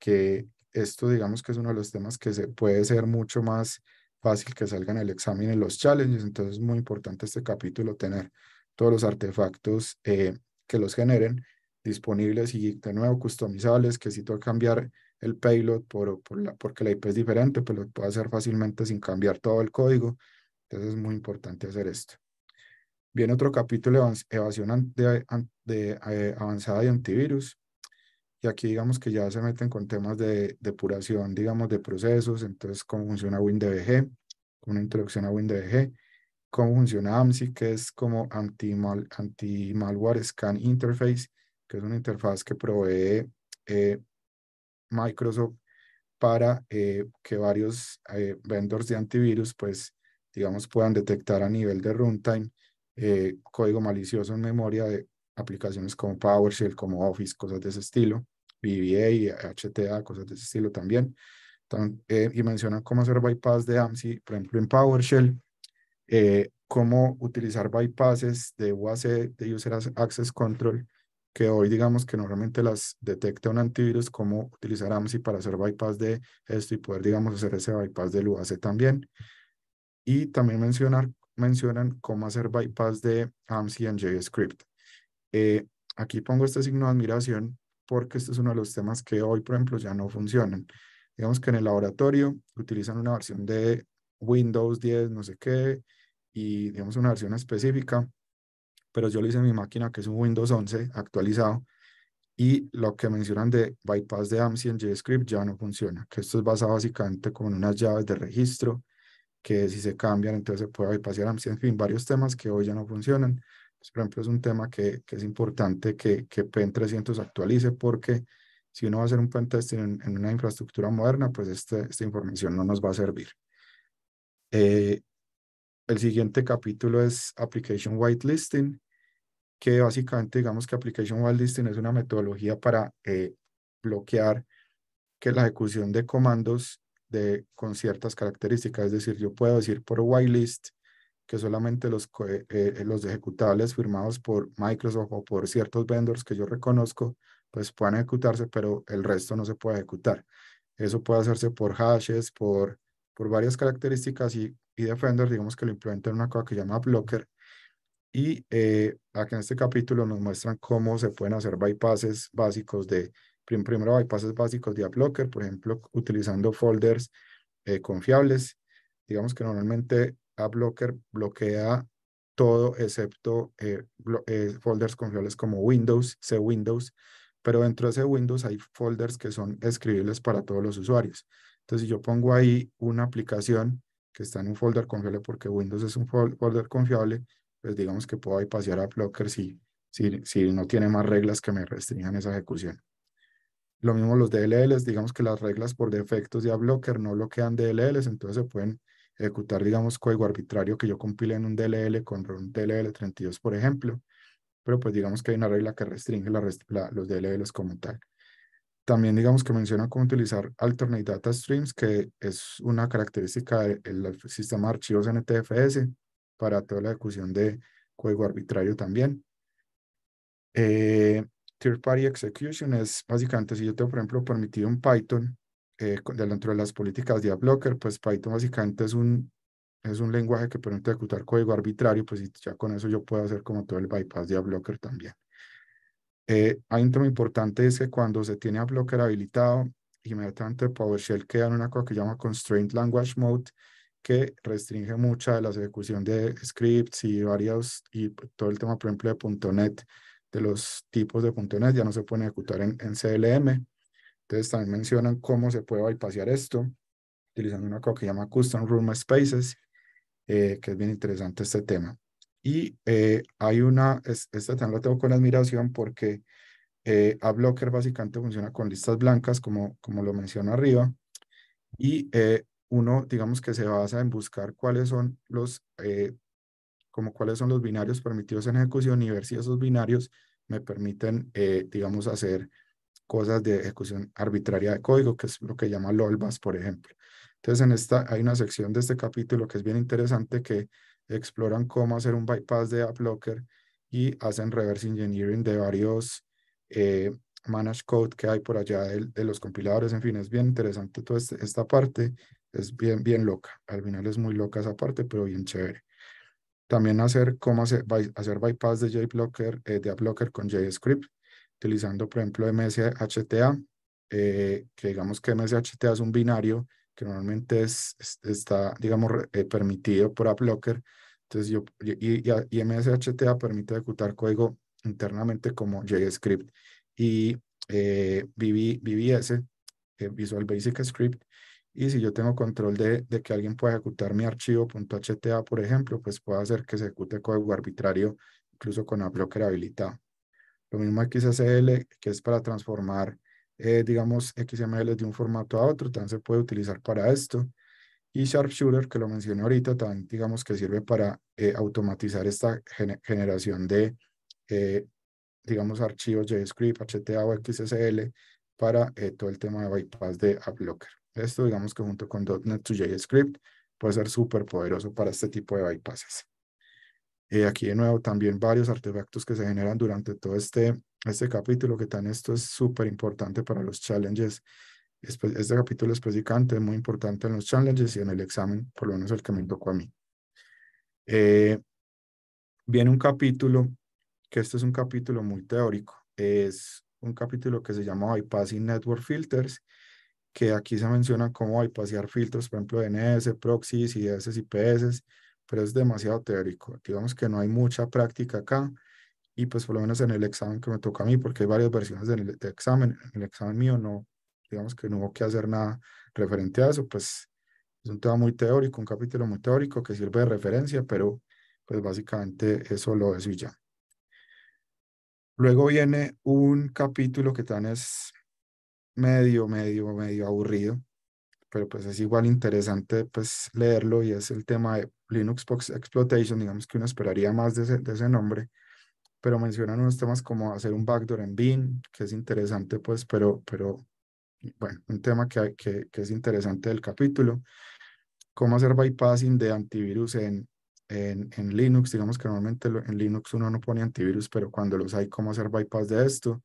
B: que esto digamos que es uno de los temas que se puede ser mucho más fácil que salgan el examen en los challenges, entonces es muy importante este capítulo tener todos los artefactos eh, que los generen disponibles y de nuevo customizables, que si toca cambiar el payload por, por la, porque la IP es diferente, pues lo puede hacer fácilmente sin cambiar todo el código, entonces es muy importante hacer esto. Viene otro capítulo de evasión de, eh, avanzada de antivirus. Y aquí digamos que ya se meten con temas de depuración, digamos, de procesos. Entonces, cómo funciona WinDBG, una introducción a WinDBG. Cómo funciona AMSI, que es como anti-malware scan interface, que es una interfaz que provee eh, Microsoft para eh, que varios vendors de antivirus, pues, digamos, puedan detectar a nivel de runtime eh, código malicioso en memoria de aplicaciones como PowerShell, como Office, cosas de ese estilo, VBA, HTA, cosas de ese estilo también. Eh, y mencionan cómo hacer bypass de AMSI, por ejemplo, en PowerShell, eh, cómo utilizar bypasses de UAC, de User Access Control, que hoy digamos que normalmente las detecta un antivirus, cómo utilizar AMSI para hacer bypass de esto y poder, digamos, hacer ese bypass del UAC también. Y también mencionar mencionan cómo hacer bypass de AMSI en JavaScript. Eh, aquí pongo este signo de admiración porque este es uno de los temas que hoy, por ejemplo, ya no funcionan. Digamos que en el laboratorio utilizan una versión de Windows 10, no sé qué, y digamos una versión específica, pero yo lo hice en mi máquina que es un Windows 11 actualizado y lo que mencionan de bypass de AMSI en JavaScript ya no funciona, que esto es basado básicamente como en unas llaves de registro que si se cambian, entonces se puede bypassar en fin, varios temas que hoy ya no funcionan. Pues, por ejemplo, es un tema que, que es importante que, que PEN 300 actualice porque si uno va a hacer un pen testing en, una infraestructura moderna, pues este, esta información no nos va a servir. Eh, el siguiente capítulo es Application Whitelisting, que básicamente digamos que Application Whitelisting es una metodología para eh, bloquear que la ejecución de comandos con ciertas características. Es decir, yo puedo decir por whitelist que solamente los, eh, eh, los ejecutables firmados por Microsoft o por ciertos vendors que yo reconozco, pues puedan ejecutarse, pero el resto no se puede ejecutar. Eso puede hacerse por hashes, por, por varias características y, y Defender, digamos que lo implementa en una cosa que llama Blocker. Y eh, aquí en este capítulo nos muestran cómo se pueden hacer bypasses básicos de Primero hay pasos básicos de AppLocker, por ejemplo, utilizando folders eh, confiables. Digamos que normalmente AppLocker bloquea todo excepto eh, eh, folders confiables como Windows, C Windows, pero dentro de ese Windows hay folders que son escribibles para todos los usuarios. Entonces, si yo pongo ahí una aplicación que está en un folder confiable porque Windows es un folder confiable, pues digamos que puedo ahí pasear a si, si, si no tiene más reglas que me restringan esa ejecución. Lo mismo los DLLs, digamos que las reglas por defecto de blocker no bloquean DLLs, entonces se pueden ejecutar, digamos, código arbitrario que yo compile en un DLL con un DLL32, por ejemplo, pero pues digamos que hay una regla que restringe los DLLs como tal. También digamos que menciona cómo utilizar alternate data streams, que es una característica del, sistema de archivos NTFS e para toda la ejecución de código arbitrario también. Eh, third party execution es básicamente si yo tengo, por ejemplo, permitido un Python, eh, dentro de las políticas de AppLocker, pues Python básicamente es un, es un lenguaje que permite ejecutar código arbitrario, pues ya con eso yo puedo hacer como todo el bypass de AppLocker también. Eh, hay un tema importante es que cuando se tiene AppLocker habilitado, inmediatamente PowerShell queda en una cosa que llama Constraint Language Mode, que restringe mucha de la ejecución de scripts y varios, y todo el tema, por ejemplo, de .NET, de los tipos de funciones ya no se pueden ejecutar en, en CLM. Entonces también mencionan cómo se puede bypassear esto utilizando una cosa que se llama Custom Room Spaces, eh, que es bien interesante este tema. Y eh, hay una, este esta lo tengo con admiración porque eh, a Blocker básicamente funciona con listas blancas, como, como lo menciono arriba, y uno, digamos que se basa en buscar cuáles son los como cuáles son los binarios permitidos en ejecución y ver si esos binarios me permiten, eh, digamos, hacer cosas de ejecución arbitraria de código, que es lo que llama LOLBAS, por ejemplo. Entonces, en esta hay una sección de este capítulo que es bien interesante que exploran cómo hacer un bypass de AppLocker y hacen reverse engineering de varios eh, managed code que hay por allá de, los compiladores. En fin, es bien interesante toda este, esta parte. Es bien, bien loca. Al final es muy loca esa parte, pero bien chévere. También hacer cómo hacer, hacer bypass de JBlocker, eh, de con JScript, utilizando, por ejemplo, MSHTA, eh, que digamos que MSHTA es un binario que normalmente es, está, digamos, eh, permitido por AppBlocker. Entonces, yo, y, MSHTA permite ejecutar código internamente como JScript. Y eh, VBS, Visual Basic Script, y si yo tengo control de, que alguien pueda ejecutar mi archivo .hta, por ejemplo, pues puedo hacer que se ejecute código arbitrario, incluso con AppLocker habilitado. Lo mismo XSL, que es para transformar, eh, digamos, XML de un formato a otro, también se puede utilizar para esto. Y Sharpshooter, que lo mencioné ahorita, también digamos que sirve para eh, automatizar esta generación de, eh, digamos, archivos JavaScript, HTA o XSL para todo el tema de bypass de AppLocker. Esto digamos que junto con .NET to JScript, puede ser súper poderoso para este tipo de bypasses. Eh, aquí de nuevo también varios artefactos que se generan durante todo este, este capítulo, que tan esto es súper importante para los challenges. Este capítulo específicamente es muy importante en los challenges y en el examen, por lo menos el que me tocó a mí. Eh, viene un capítulo, que este es un capítulo muy teórico, es un capítulo que se llama Bypassing Network Filters, que aquí se menciona cómo como pasear filtros, por ejemplo, DNS, proxies, IDS, IPS, pero es demasiado teórico. Digamos que no hay mucha práctica acá y pues por lo menos en el examen que me toca a mí, porque hay varias versiones del de examen, en el examen mío no, digamos que no hubo que hacer nada referente a eso, pues es un tema muy teórico, un capítulo muy teórico que sirve de referencia, pero pues básicamente eso lo es y ya. Luego viene un capítulo que también es medio, medio, medio aburrido, pero pues es igual interesante pues leerlo y es el tema de Linux Box Exploitation, digamos que uno esperaría más de ese, de ese nombre, pero mencionan unos temas como hacer un backdoor en Bean, que es interesante pues, pero, pero bueno, un tema que, que, que es interesante del capítulo, cómo hacer bypassing de antivirus en, en, en Linux, digamos que normalmente en Linux uno no pone antivirus, pero cuando los hay, cómo hacer bypass de esto,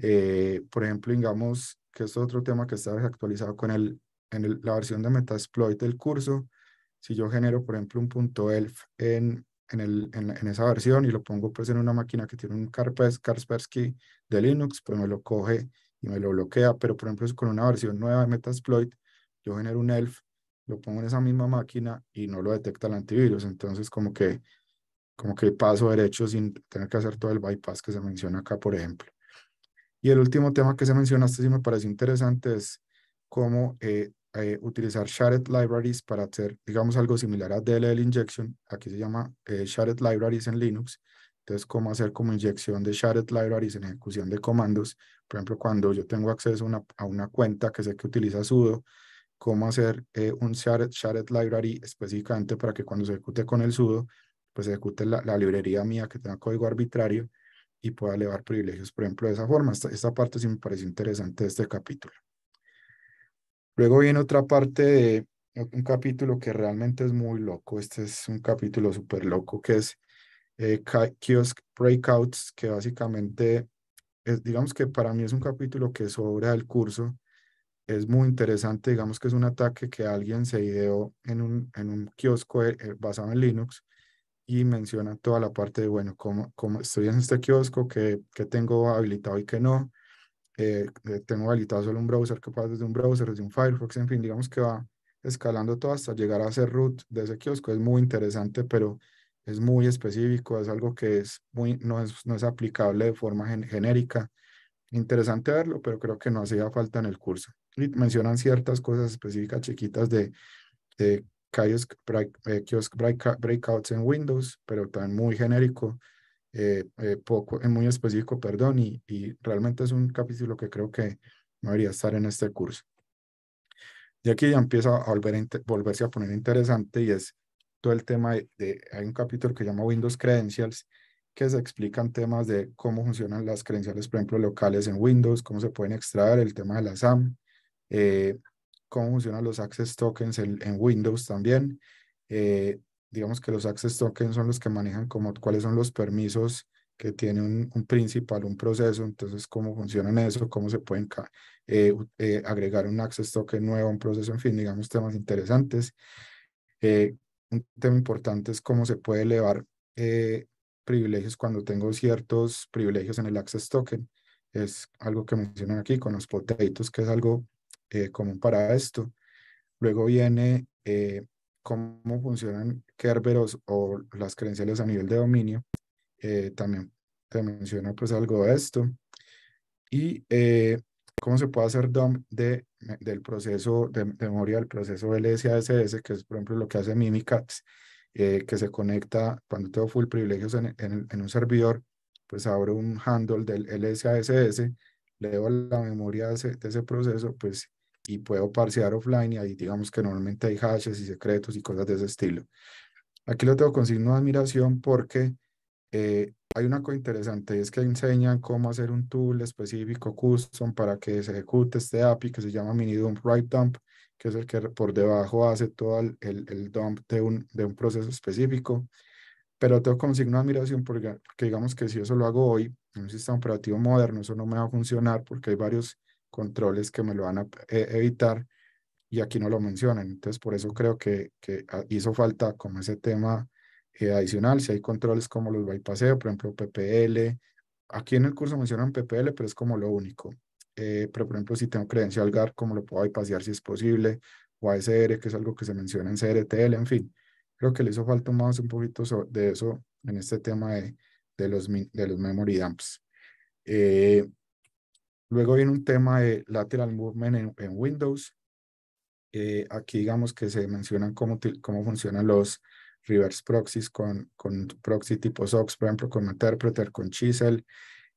B: eh, por ejemplo, digamos que es otro tema que está actualizado con el, en la versión de Metasploit del curso. Si yo genero, por ejemplo, un punto .elf en, en, el, en, esa versión y lo pongo pues en una máquina que tiene un Kaspersky de Linux, pues me lo coge y me lo bloquea. Pero, por ejemplo, con una versión nueva de Metasploit, yo genero un ELF, lo pongo en esa misma máquina y no lo detecta el antivirus. Entonces, como que, como que paso derecho sin tener que hacer todo el bypass que se menciona acá, por ejemplo. Y el último tema que se mencionaste, sí me parece interesante, es cómo eh, eh, utilizar shared libraries para hacer, digamos, algo similar a DLL injection. Aquí se llama eh, shared libraries en Linux. Entonces, cómo hacer como inyección de shared libraries en ejecución de comandos. Por ejemplo, cuando yo tengo acceso una, a una cuenta que sé que utiliza sudo, cómo hacer un shared, library específicamente para que cuando se ejecute con el sudo, pues ejecute la, la librería mía que tenga código arbitrario y pueda elevar privilegios, por ejemplo, de esa forma. Esta, esta parte sí me pareció interesante de este capítulo. Luego viene otra parte de un capítulo que realmente es muy loco. Este es un capítulo súper loco que es eh, Kiosk Breakouts, que básicamente, es, digamos que para mí es un capítulo que sobra del curso. Es muy interesante, digamos que es un ataque que alguien se ideó en un, en un kiosco eh, basado en Linux y menciona toda la parte de, bueno, cómo, cómo estoy en este kiosco, que que tengo habilitado y que no. Eh, eh, tengo habilitado solo un browser que pasa desde un browser, desde un Firefox, en fin, digamos que va escalando todo hasta llegar a ser root de ese kiosco. Es muy interesante, pero es muy específico, es algo que es muy, no, es, no es aplicable de forma genérica. Interesante verlo, pero creo que no hacía falta en el curso. Y mencionan ciertas cosas específicas chiquitas de, de kiosk, eh, breakouts en Windows, pero también muy genérico, eh, eh poco, eh, muy específico, perdón, y, y, realmente es un capítulo que creo que no debería estar en este curso. Y aquí ya empieza a volver, volverse a poner interesante y es todo el tema de, hay un capítulo que llama Windows Credentials, que se explican temas de cómo funcionan las credenciales, por ejemplo, locales en Windows, cómo se pueden extraer, el tema de la SAM, cómo funcionan los access tokens en, Windows también. Eh, digamos que los access tokens son los que manejan como cuáles son los permisos que tiene un, principal, un proceso, entonces cómo funcionan eso, cómo se pueden eh, eh, agregar un access token nuevo a un proceso, en fin, digamos temas interesantes. un tema importante es cómo se puede elevar privilegios cuando tengo ciertos privilegios en el access token. Es algo que mencionan aquí con los potatoes, que es algo eh, común para esto. Luego viene eh, cómo funcionan Kerberos o las credenciales a nivel de dominio. Eh, también te menciono pues algo de esto. Y eh, cómo se puede hacer DOM de, del proceso de, memoria del proceso LSASS, que es por ejemplo lo que hace Mimikatz, que se conecta cuando tengo full privilegios en, en, un servidor, pues abro un handle del LSASS, leo la memoria de ese, de ese proceso, pues y puedo parsear offline y ahí digamos que normalmente hay hashes y secretos y cosas de ese estilo. Aquí lo tengo con signo de admiración porque eh, hay una cosa interesante, es que enseñan cómo hacer un tool específico custom para que se ejecute este API que se llama mini write dump, que es el que por debajo hace todo el, el dump de un, de un proceso específico. Pero tengo con signo de admiración porque, porque digamos que si eso lo hago hoy, en un sistema operativo moderno, eso no me va a funcionar porque hay varios controles que me lo van a e-, evitar y aquí no lo mencionan. Entonces, por eso creo que, que ah, hizo falta como ese tema eh, adicional, si hay controles como los bypasseo, por ejemplo, PPL. Aquí en el curso mencionan PPL, pero es como lo único. Eh, pero, por ejemplo, si tengo credencial GAR, como lo puedo bypasear si es posible, o ASR, que es algo que se menciona en CRTL, en fin. Creo que le hizo falta más un poquito de eso en este tema de, de los, de los memory dumps. Eh, Luego viene un tema de lateral movement en, Windows. Eh, aquí digamos que se mencionan cómo, cómo funcionan los reverse proxies con, proxy tipo SOX, por ejemplo, con Interpreter, con Chisel,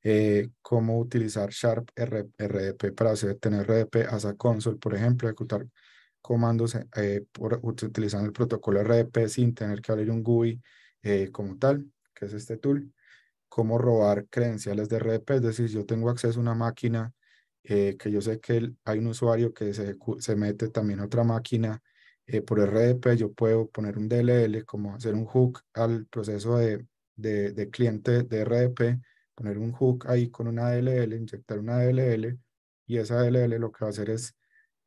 B: eh, cómo utilizar Sharp RDP para hacer, tener RDP, a Console, por ejemplo, ejecutar comandos eh, utilizando el protocolo RDP sin tener que abrir un GUI como tal, que es este tool cómo robar credenciales de RDP, pues, es decir, yo tengo acceso a una máquina eh, que yo sé que hay un usuario que se, mete también a otra máquina eh, por RDP, yo puedo poner un DLL, como hacer un hook al proceso de, de, cliente de RDP, poner un hook ahí con una DLL, inyectar una DLL, y esa DLL lo que va a hacer es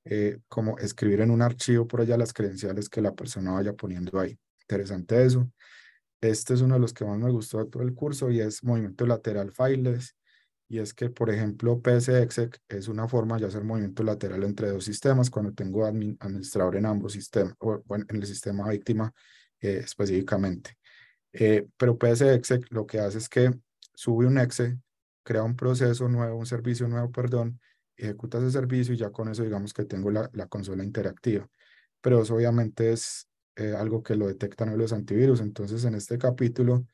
B: eh, como escribir en un archivo por allá las credenciales que la persona vaya poniendo ahí. Interesante eso. Este es uno de los que más me gustó de todo el curso y es movimiento lateral files. Y es que, por ejemplo, PSExec es una forma de hacer movimiento lateral entre dos sistemas cuando tengo administrador en ambos sistemas, o en el sistema víctima eh, específicamente. Eh, pero PSExec lo que hace es que sube un exe, crea un proceso nuevo, un servicio nuevo, perdón, ejecuta ese servicio y ya con eso digamos que tengo la, la consola interactiva. Pero eso obviamente es eh, algo que lo detectan los antivirus. Entonces, en este capítulo,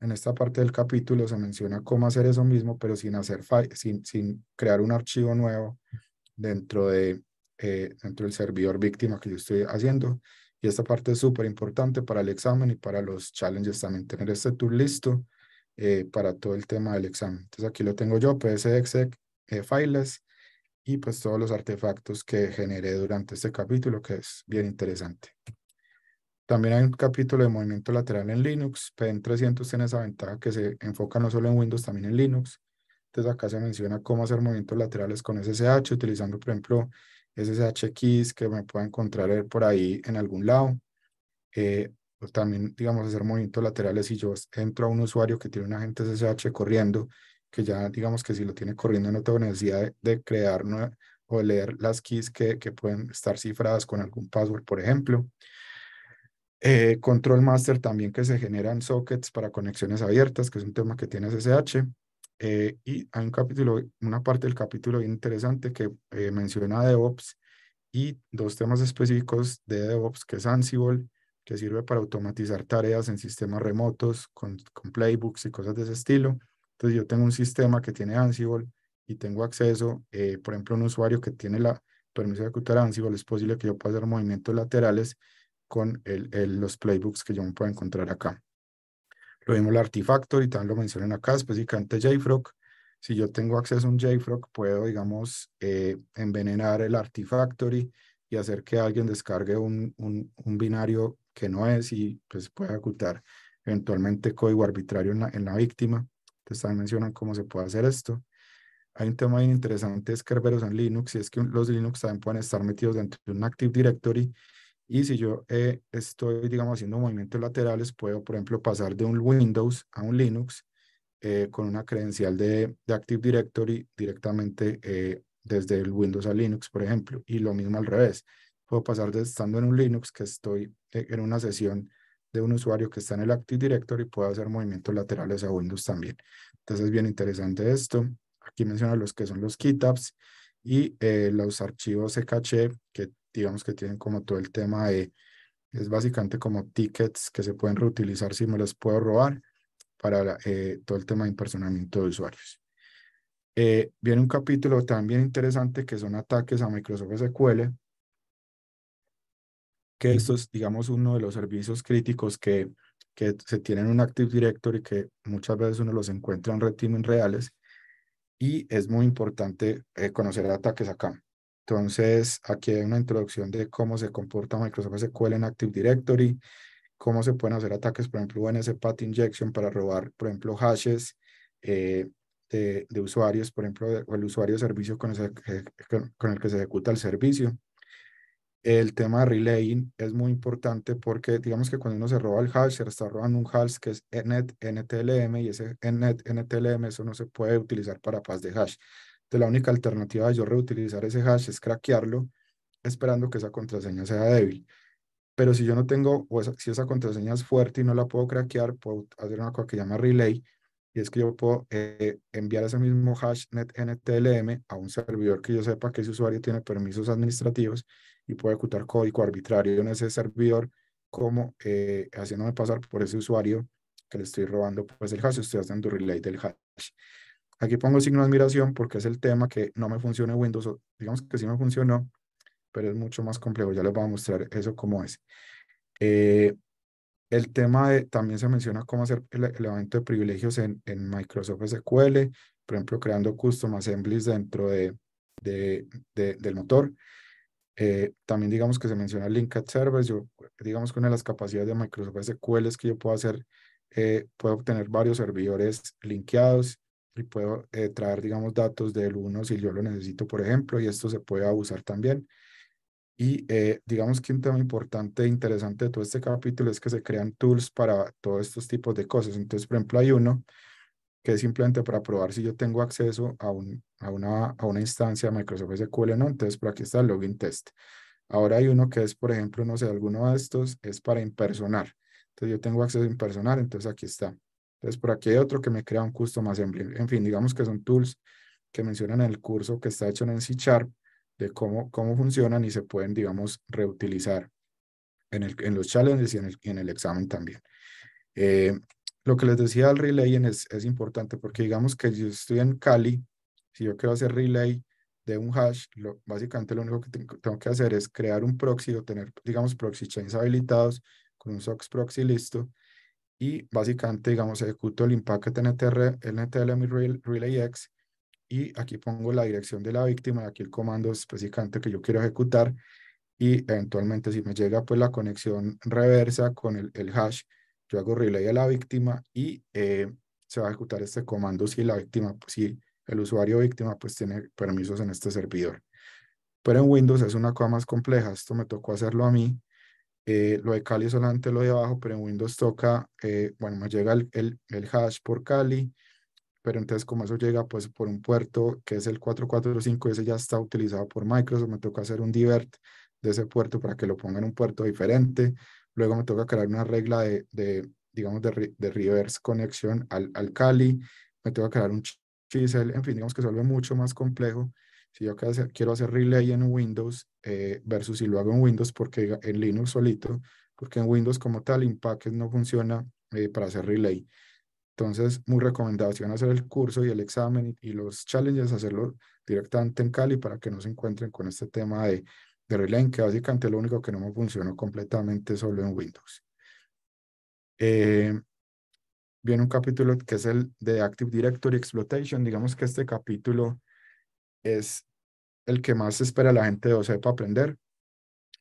B: en esta parte del capítulo se menciona cómo hacer eso mismo, pero sin, hacer sin, sin crear un archivo nuevo dentro, de, eh, dentro del servidor víctima que yo estoy haciendo. Y esta parte es súper importante para el examen y para los challenges también, tener este tool listo eh, para todo el tema del examen. Entonces aquí lo tengo yo, PSExec, files y pues todos los artefactos que generé durante este capítulo que es bien interesante. También hay un capítulo de movimiento lateral en Linux. PEN 300 tiene esa ventaja que se enfoca no solo en Windows, también en Linux. Entonces acá se menciona cómo hacer movimientos laterales con SSH, utilizando por ejemplo SSH keys que me pueda encontrar por ahí en algún lado. Eh, también, digamos, hacer movimientos laterales si yo entro a un usuario que tiene un agente SSH corriendo, que ya digamos que si lo tiene corriendo no tengo necesidad de, crear o leer las keys que, que pueden estar cifradas con algún password, por ejemplo. Eh, control master también que se generan sockets para conexiones abiertas, que es un tema que tiene SSH. Eh, y hay un capítulo, una parte del capítulo interesante que eh, menciona DevOps y dos temas específicos de DevOps, que es Ansible, que sirve para automatizar tareas en sistemas remotos con, playbooks y cosas de ese estilo. Entonces yo tengo un sistema que tiene Ansible y tengo acceso, por ejemplo, un usuario que tiene la permiso de ejecutar Ansible, es posible que yo pueda hacer movimientos laterales con los playbooks que yo me puedo encontrar acá. Lo mismo el artifactory también lo mencionan acá, específicamente JFrog. Si yo tengo acceso a un JFrog, puedo, digamos, eh, envenenar el Artifactory y hacer que alguien descargue un, un, binario que no es y pues puede ejecutar eventualmente código arbitrario en la, víctima. Entonces también mencionan cómo se puede hacer esto. Hay un tema bien interesante, es Kerberos en Linux, y es que los Linux también pueden estar metidos dentro de un Active Directory y si yo eh, estoy, digamos, haciendo movimientos laterales, puedo, por ejemplo, pasar de un Windows a un Linux eh, con una credencial de, Active Directory directamente eh, desde el Windows a Linux, por ejemplo. Y lo mismo al revés. Puedo pasar de estando en un Linux que estoy en una sesión de un usuario que está en el Active Directory, puedo hacer movimientos laterales a Windows también. Entonces es bien interesante esto. Aquí menciona los que son los keytabs y los archivos de que digamos que tienen como todo el tema de, es básicamente como tickets que se pueden reutilizar si me los puedo robar para eh, todo el tema de impersonamiento de usuarios. Eh, viene un capítulo también interesante que son ataques a Microsoft SQL, que esto es, digamos, uno de los servicios críticos que, que se tienen en un Active Directory que muchas veces uno los encuentra en red reales y es muy importante eh, conocer ataques acá. Entonces, aquí hay una introducción de cómo se comporta Microsoft SQL en Active Directory, cómo se pueden hacer ataques, por ejemplo, en path injection para robar, por ejemplo, hashes eh, de, usuarios, por ejemplo, o el usuario servicio con el, que se ejecuta el servicio. El tema de relaying es muy importante porque digamos que cuando uno se roba el hash, se está robando un hash que es net NTLM y ese net NTLM eso no se puede utilizar para paz de hash. Entonces la única alternativa de yo reutilizar ese hash es craquearlo esperando que esa contraseña sea débil. Pero si yo no tengo, o si esa contraseña es fuerte y no la puedo craquear, puedo hacer una cosa que llama relay, y es que yo puedo eh, enviar ese mismo hash net NTLM a un servidor que yo sepa que ese usuario tiene permisos administrativos y puede ejecutar código arbitrario en ese servidor como eh, haciéndome pasar por ese usuario que le estoy robando pues el hash, estoy haciendo relay del hash. Aquí pongo el signo de admiración porque es el tema que no me funciona en Windows. Digamos que sí me funcionó, pero es mucho más complejo. Ya les voy a mostrar eso cómo es. Eh, el tema de, también se menciona cómo hacer el, evento de privilegios en, Microsoft SQL, por ejemplo, creando custom assemblies dentro de, del motor. Eh, también digamos que se menciona Linked Service. Yo, digamos que una de las capacidades de Microsoft SQL es que yo puedo hacer, eh, puedo obtener varios servidores linkeados y puedo eh, traer, digamos, datos del uno si yo lo necesito, por ejemplo, y esto se puede abusar también. Y eh, digamos que un tema importante e interesante de todo este capítulo es que se crean tools para todos estos tipos de cosas. Entonces, por ejemplo, hay uno que es simplemente para probar si yo tengo acceso a, un, a, una, a una instancia de Microsoft SQL o no. Entonces, por aquí está el login test. Ahora hay uno que es, por ejemplo, no sé, alguno de estos es para impersonar. Entonces, yo tengo acceso a impersonar, entonces aquí está. Entonces, por aquí hay otro que me crea un custom assembly. En fin, digamos que son tools que mencionan en el curso que está hecho en C Sharp de cómo, cómo funcionan y se pueden, digamos, reutilizar en, los challenges y en el, examen también. Eh, lo que les decía al relay es, importante porque digamos que yo estoy en Cali, si yo quiero hacer relay de un hash, básicamente lo único que tengo que hacer es crear un proxy o tener, digamos, proxy chains habilitados con un SOX proxy listo y básicamente, digamos, ejecuto el impact NTR, Relay X. y aquí pongo la dirección de la víctima, y aquí el comando específicamente que yo quiero ejecutar y eventualmente si me llega pues la conexión reversa con el, hash, yo hago relay a la víctima y eh, se va a ejecutar este comando si la víctima, si el usuario víctima pues tiene permisos en este servidor. Pero en Windows es una cosa más compleja, esto me tocó hacerlo a mí eh, lo de Cali solamente lo de abajo, pero en Windows toca, eh, bueno, me llega el, el, hash por Cali, pero entonces como eso llega pues por un puerto que es el 445 ese ya está utilizado por Microsoft, me toca hacer un divert de ese puerto para que lo ponga en un puerto diferente. Luego me toca crear una regla de, digamos, de, reverse conexión al, al Cali, me toca crear un chisel, en fin, digamos que se vuelve mucho más complejo si yo quiero hacer relay en Windows eh, versus si lo hago en Windows porque en Linux solito, porque en Windows como tal Impact no funciona eh, para hacer relay. Entonces, muy recomendación hacer el curso y el examen y, los challenges, hacerlo directamente en Cali para que no se encuentren con este tema de, de relay, que básicamente lo único que no me funcionó completamente solo en Windows. Eh, viene un capítulo que es el de Active Directory Exploitation. Digamos que este capítulo es el que más espera la gente de sepa aprender,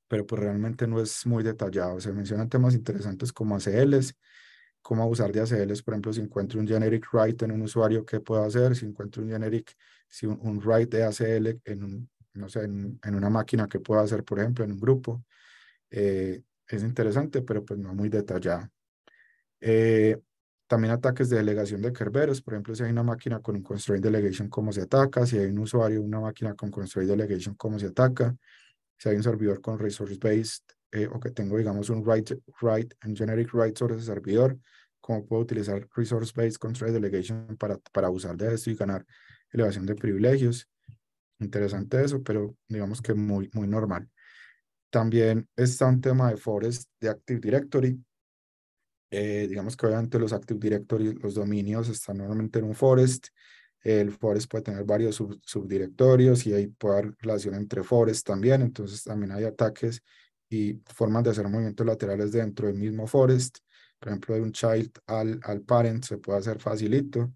B: pero pues realmente no es muy detallado. Se mencionan temas interesantes como ACLs, cómo usar de ACLs, por ejemplo, si encuentro un generic write en un usuario, ¿qué puedo hacer? Si encuentro un generic, si un, write de ACL en, un, no sé, en, una máquina, que puedo hacer, por ejemplo, en un grupo? Eh, es interesante, pero pues no muy detallado. Eh, también ataques de delegación de Kerberos, por ejemplo, si hay una máquina con un constraint delegation, cómo se ataca, si hay un usuario, una máquina con constraint delegation, cómo se ataca, si hay un servidor con resource based eh, o que tengo, digamos, un write, write and generic write sobre ese servidor, cómo puedo utilizar resource based constraint delegation para, para usar de esto y ganar elevación de privilegios. Interesante eso, pero digamos que muy, muy normal. También está un tema de Forest de Active Directory, eh, digamos que obviamente los Active Directory, los dominios están normalmente en un forest. El forest puede tener varios sub, subdirectorios y ahí puede haber relación entre forest también. Entonces también hay ataques y formas de hacer movimientos laterales dentro del mismo forest. Por ejemplo, de un child al, al parent se puede hacer facilito.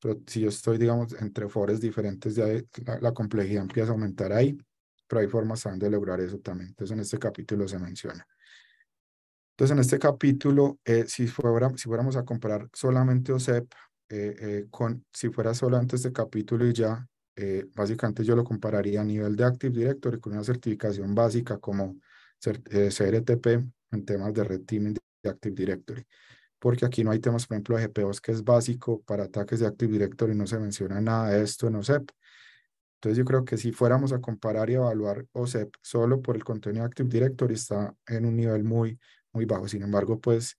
B: Pero si yo estoy, digamos, entre forest diferentes, ya la, la complejidad empieza a aumentar ahí. Pero hay formas de lograr eso también. Entonces en este capítulo se menciona. Entonces, en este capítulo, eh, si, fuéramos a comparar solamente OSEP eh, eh, con, si fuera solamente este capítulo y ya, básicamente yo lo compararía a nivel de Active Directory con una certificación básica como CRTP en temas de red teaming de Active Directory. Porque aquí no hay temas, por ejemplo, de GPOs que es básico para ataques de Active Directory, no se menciona nada de esto en OSEP. Entonces yo creo que si fuéramos a comparar y evaluar OSEP solo por el contenido de Active Directory está en un nivel muy muy bajo. Sin embargo, pues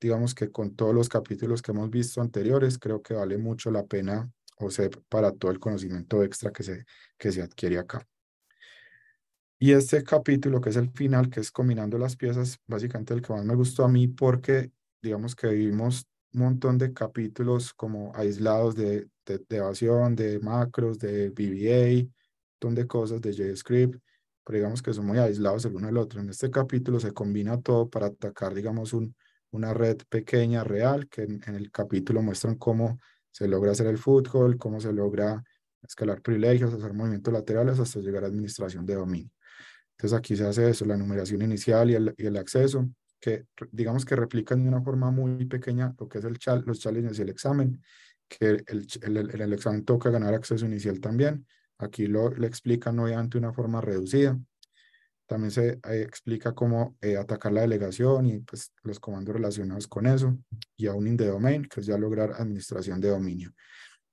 B: digamos que con todos los capítulos que hemos visto anteriores, creo que vale mucho la pena sea para todo el conocimiento extra que se, que se adquiere acá. Y este capítulo, que es el final, que es combinando las piezas, básicamente el que más me gustó a mí porque digamos que vivimos un montón de capítulos como aislados de, de, evasión, de macros, de VBA, un montón de cosas, de JavaScript, pero digamos que son muy aislados el uno del otro. En este capítulo se combina todo para atacar, digamos, un, una red pequeña, real, que en, el capítulo muestran cómo se logra hacer el fútbol, cómo se logra escalar privilegios, hacer movimientos laterales hasta llegar a administración de dominio. Entonces aquí se hace eso, la numeración inicial y el, acceso, que digamos que replican de una forma muy pequeña lo que es el los challenges y el examen, que el, el, el examen toca ganar acceso inicial también, Aquí lo, explica explican obviamente de una forma reducida. También se eh, explica cómo eh, atacar la delegación y pues, los comandos relacionados con eso. Y aún the domain, que es ya lograr administración de dominio.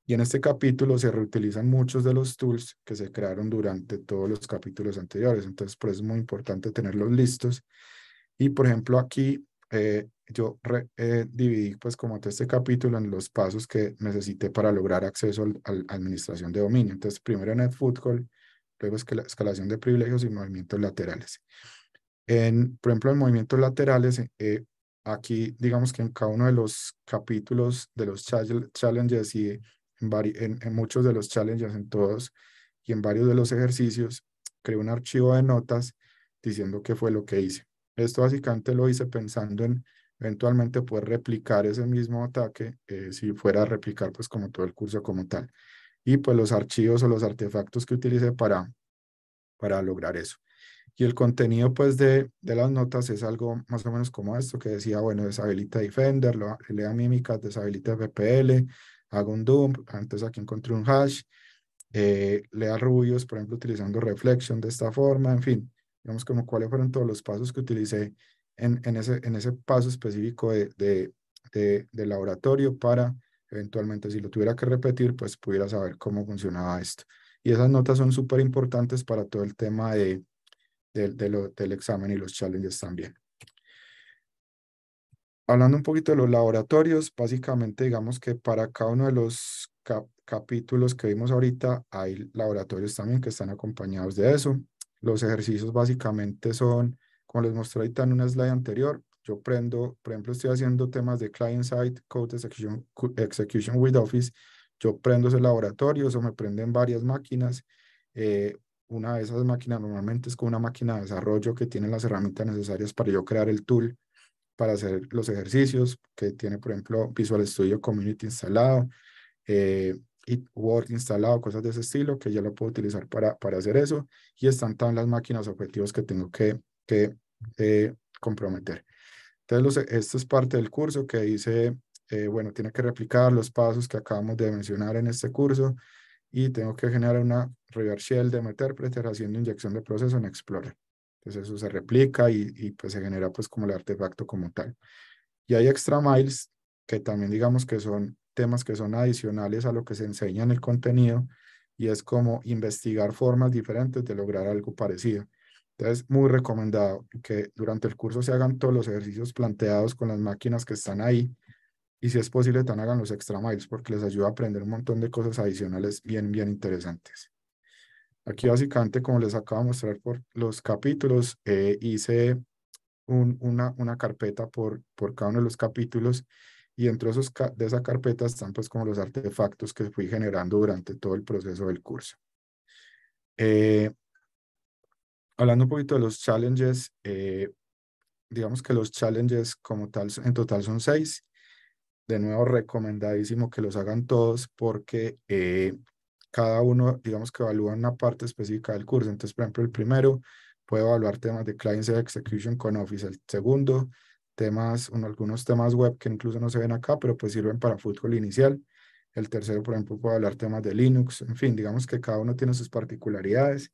B: Y en este capítulo se reutilizan muchos de los tools que se crearon durante todos los capítulos anteriores. Entonces, por eso es muy importante tenerlos listos. Y, por ejemplo, aquí eh, yo eh, dividí pues como este capítulo en los pasos que necesité para lograr acceso a la administración de dominio. Entonces, primero football luego es escalación de privilegios y movimientos laterales. En, por ejemplo, en movimientos laterales, eh, aquí digamos que en cada uno de los capítulos de los challenges y en, en, en muchos de los challenges, en todos y en varios de los ejercicios, creé un archivo de notas diciendo qué fue lo que hice. Esto básicamente lo hice pensando en eventualmente poder replicar ese mismo ataque eh, si fuera a replicar pues como todo el curso como tal. Y pues los archivos o los artefactos que utilicé para, para lograr eso. Y el contenido pues de, de las notas es algo más o menos como esto que decía, bueno, deshabilita Defender, lea mímicas, deshabilita VPL hago un dump, antes aquí encontré un hash, eh, lea rubios, por ejemplo, utilizando reflection de esta forma, en fin digamos, como cuáles fueron todos los pasos que utilicé en, en, ese, en ese paso específico de, de, de, laboratorio para eventualmente si lo tuviera que repetir, pues pudiera saber cómo funcionaba esto. Y esas notas son súper importantes para todo el tema de, de, lo, del examen y los challenges también. Hablando un poquito de los laboratorios, básicamente digamos que para cada uno de los capítulos que vimos ahorita hay laboratorios también que están acompañados de eso. Los ejercicios básicamente son, como les mostré ahorita en una slide anterior, yo prendo, por ejemplo, estoy haciendo temas de client-side code execution, with Office, yo prendo ese laboratorio, o me prenden varias máquinas. Eh, una de esas máquinas normalmente es con una máquina de desarrollo que tiene las herramientas necesarias para yo crear el tool para hacer los ejercicios, que tiene, por ejemplo, Visual Studio Community instalado. Eh, Word instalado, cosas de ese estilo, que ya lo puedo utilizar para, para hacer eso. Y están todas las máquinas objetivos que tengo que, que eh, comprometer. Entonces, esto es parte del curso que dice, eh, bueno, tiene que replicar los pasos que acabamos de mencionar en este curso y tengo que generar una reverse shell de preteración haciendo inyección de proceso en Explorer. Entonces eso se replica y, y, pues se genera pues como el artefacto como tal. Y hay extra miles que también digamos que son temas que son adicionales a lo que se enseña en el contenido y es como investigar formas diferentes de lograr algo parecido. Entonces, muy recomendado que durante el curso se hagan todos los ejercicios planteados con las máquinas que están ahí y si es posible, también hagan los extra miles porque les ayuda a aprender un montón de cosas adicionales bien, bien interesantes. Aquí básicamente, como les acabo de mostrar por los capítulos, eh, hice una, una carpeta por, por cada uno de los capítulos y dentro de, esos, de esa carpeta están pues como los artefactos que fui generando durante todo el proceso del curso. Eh, hablando un poquito de los challenges, eh, digamos que los challenges como tal, en total son seis. De nuevo, recomendadísimo que los hagan todos porque eh, cada uno, digamos que evalúa una parte específica del curso. Entonces, por ejemplo, el primero puede evaluar temas de Client Execution con Office. El segundo, temas, algunos temas web que incluso no se ven acá, pero pues sirven para fútbol inicial. El tercero, por ejemplo, puede hablar temas de Linux. En fin, digamos que cada uno tiene sus particularidades.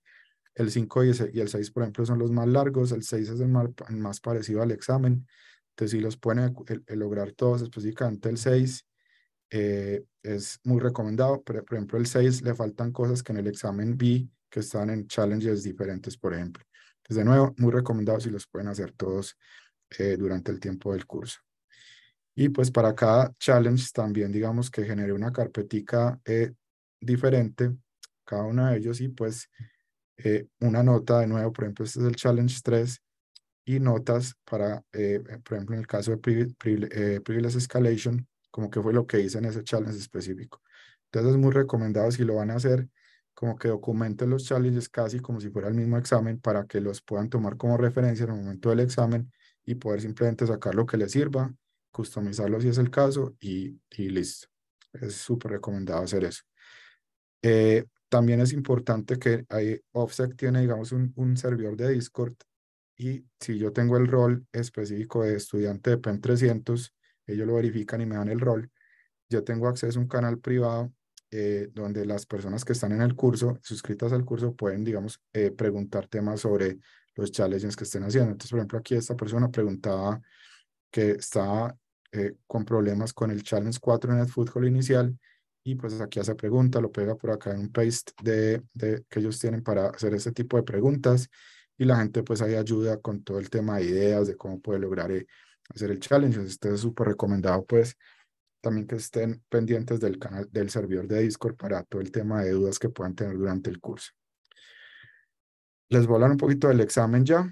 B: El 5 y el 6, por ejemplo, son los más largos. El 6 es el más, parecido al examen. Entonces, si los pueden lograr todos, específicamente el 6, eh, es muy recomendado. Pero, por ejemplo, el 6 le faltan cosas que en el examen vi que están en challenges diferentes, por ejemplo. Entonces, de nuevo, muy recomendado si los pueden hacer todos eh, durante el tiempo del curso. Y pues para cada challenge también digamos que generé una carpetica eh, diferente, cada uno de ellos y pues eh, una nota de nuevo, por ejemplo, este es el challenge 3 y notas para, por ejemplo, en el caso de Privilege, Escalation, como que fue lo que hice en ese challenge específico. Entonces es muy recomendado si lo van a hacer, como que documenten los challenges casi como si fuera el mismo examen para que los puedan tomar como referencia en el momento del examen y poder simplemente sacar lo que le sirva, customizarlo si es el caso y, y listo. Es súper recomendado hacer eso. Eh, también es importante que ahí Offset tiene, digamos, un, servidor de Discord y si yo tengo el rol específico de estudiante de PEN e 300, ellos lo verifican y me dan el rol. Yo tengo acceso a un canal privado eh, donde las personas que están en el curso, suscritas al curso, pueden, digamos, eh, preguntar temas sobre los challenges que estén haciendo. Entonces, por ejemplo, aquí esta persona preguntaba que estaba eh, con problemas con el challenge 4 en el fútbol inicial y pues aquí hace pregunta, lo pega por acá en un paste de, que ellos tienen para hacer ese tipo de preguntas y la gente pues ahí ayuda con todo el tema de ideas de cómo puede lograr eh, hacer el challenge. entonces esto es súper recomendado pues también que estén pendientes del canal del servidor de Discord para todo el tema de dudas que puedan tener durante el curso les voy a hablar un poquito del examen ya.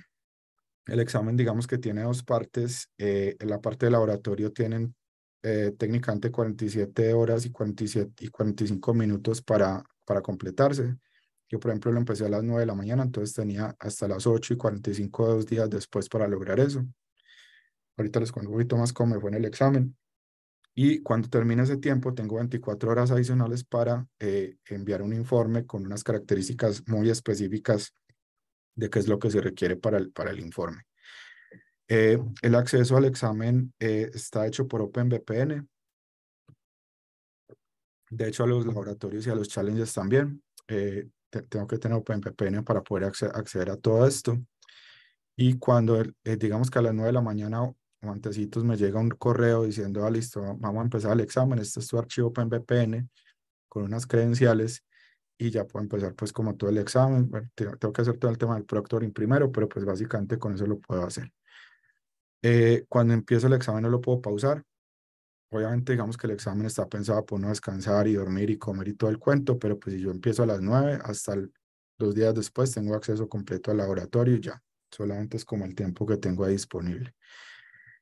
B: El examen, digamos que tiene dos partes. Eh, en la parte de laboratorio tienen eh, técnicamente 47 horas y, 47, y 45 minutos para, para completarse. Yo, por ejemplo, lo empecé a las 9 de la mañana, entonces tenía hasta las 8 y 45 dos días después para lograr eso. Ahorita les cuento un poquito más cómo me fue en el examen. Y cuando termine ese tiempo, tengo 24 horas adicionales para eh, enviar un informe con unas características muy específicas de qué es lo que se requiere para el, para el informe. Eh, el acceso al examen eh, está hecho por OpenVPN. De hecho, a los laboratorios y a los challenges también. Eh, tengo que tener OpenVPN para poder acceder, a todo esto. Y cuando, digamos que a las 9 de la mañana o antesitos, me llega un correo diciendo, ah, listo, vamos a empezar el examen, este es tu archivo OpenVPN con unas credenciales y ya puedo empezar pues como todo el examen. tengo que hacer todo el tema del proctoring primero, pero pues básicamente con eso lo puedo hacer. Eh, cuando empiezo el examen no lo puedo pausar. Obviamente digamos que el examen está pensado por no descansar y dormir y comer y todo el cuento, pero pues si yo empiezo a las 9 hasta los dos días después tengo acceso completo al laboratorio y ya. Solamente es como el tiempo que tengo ahí disponible.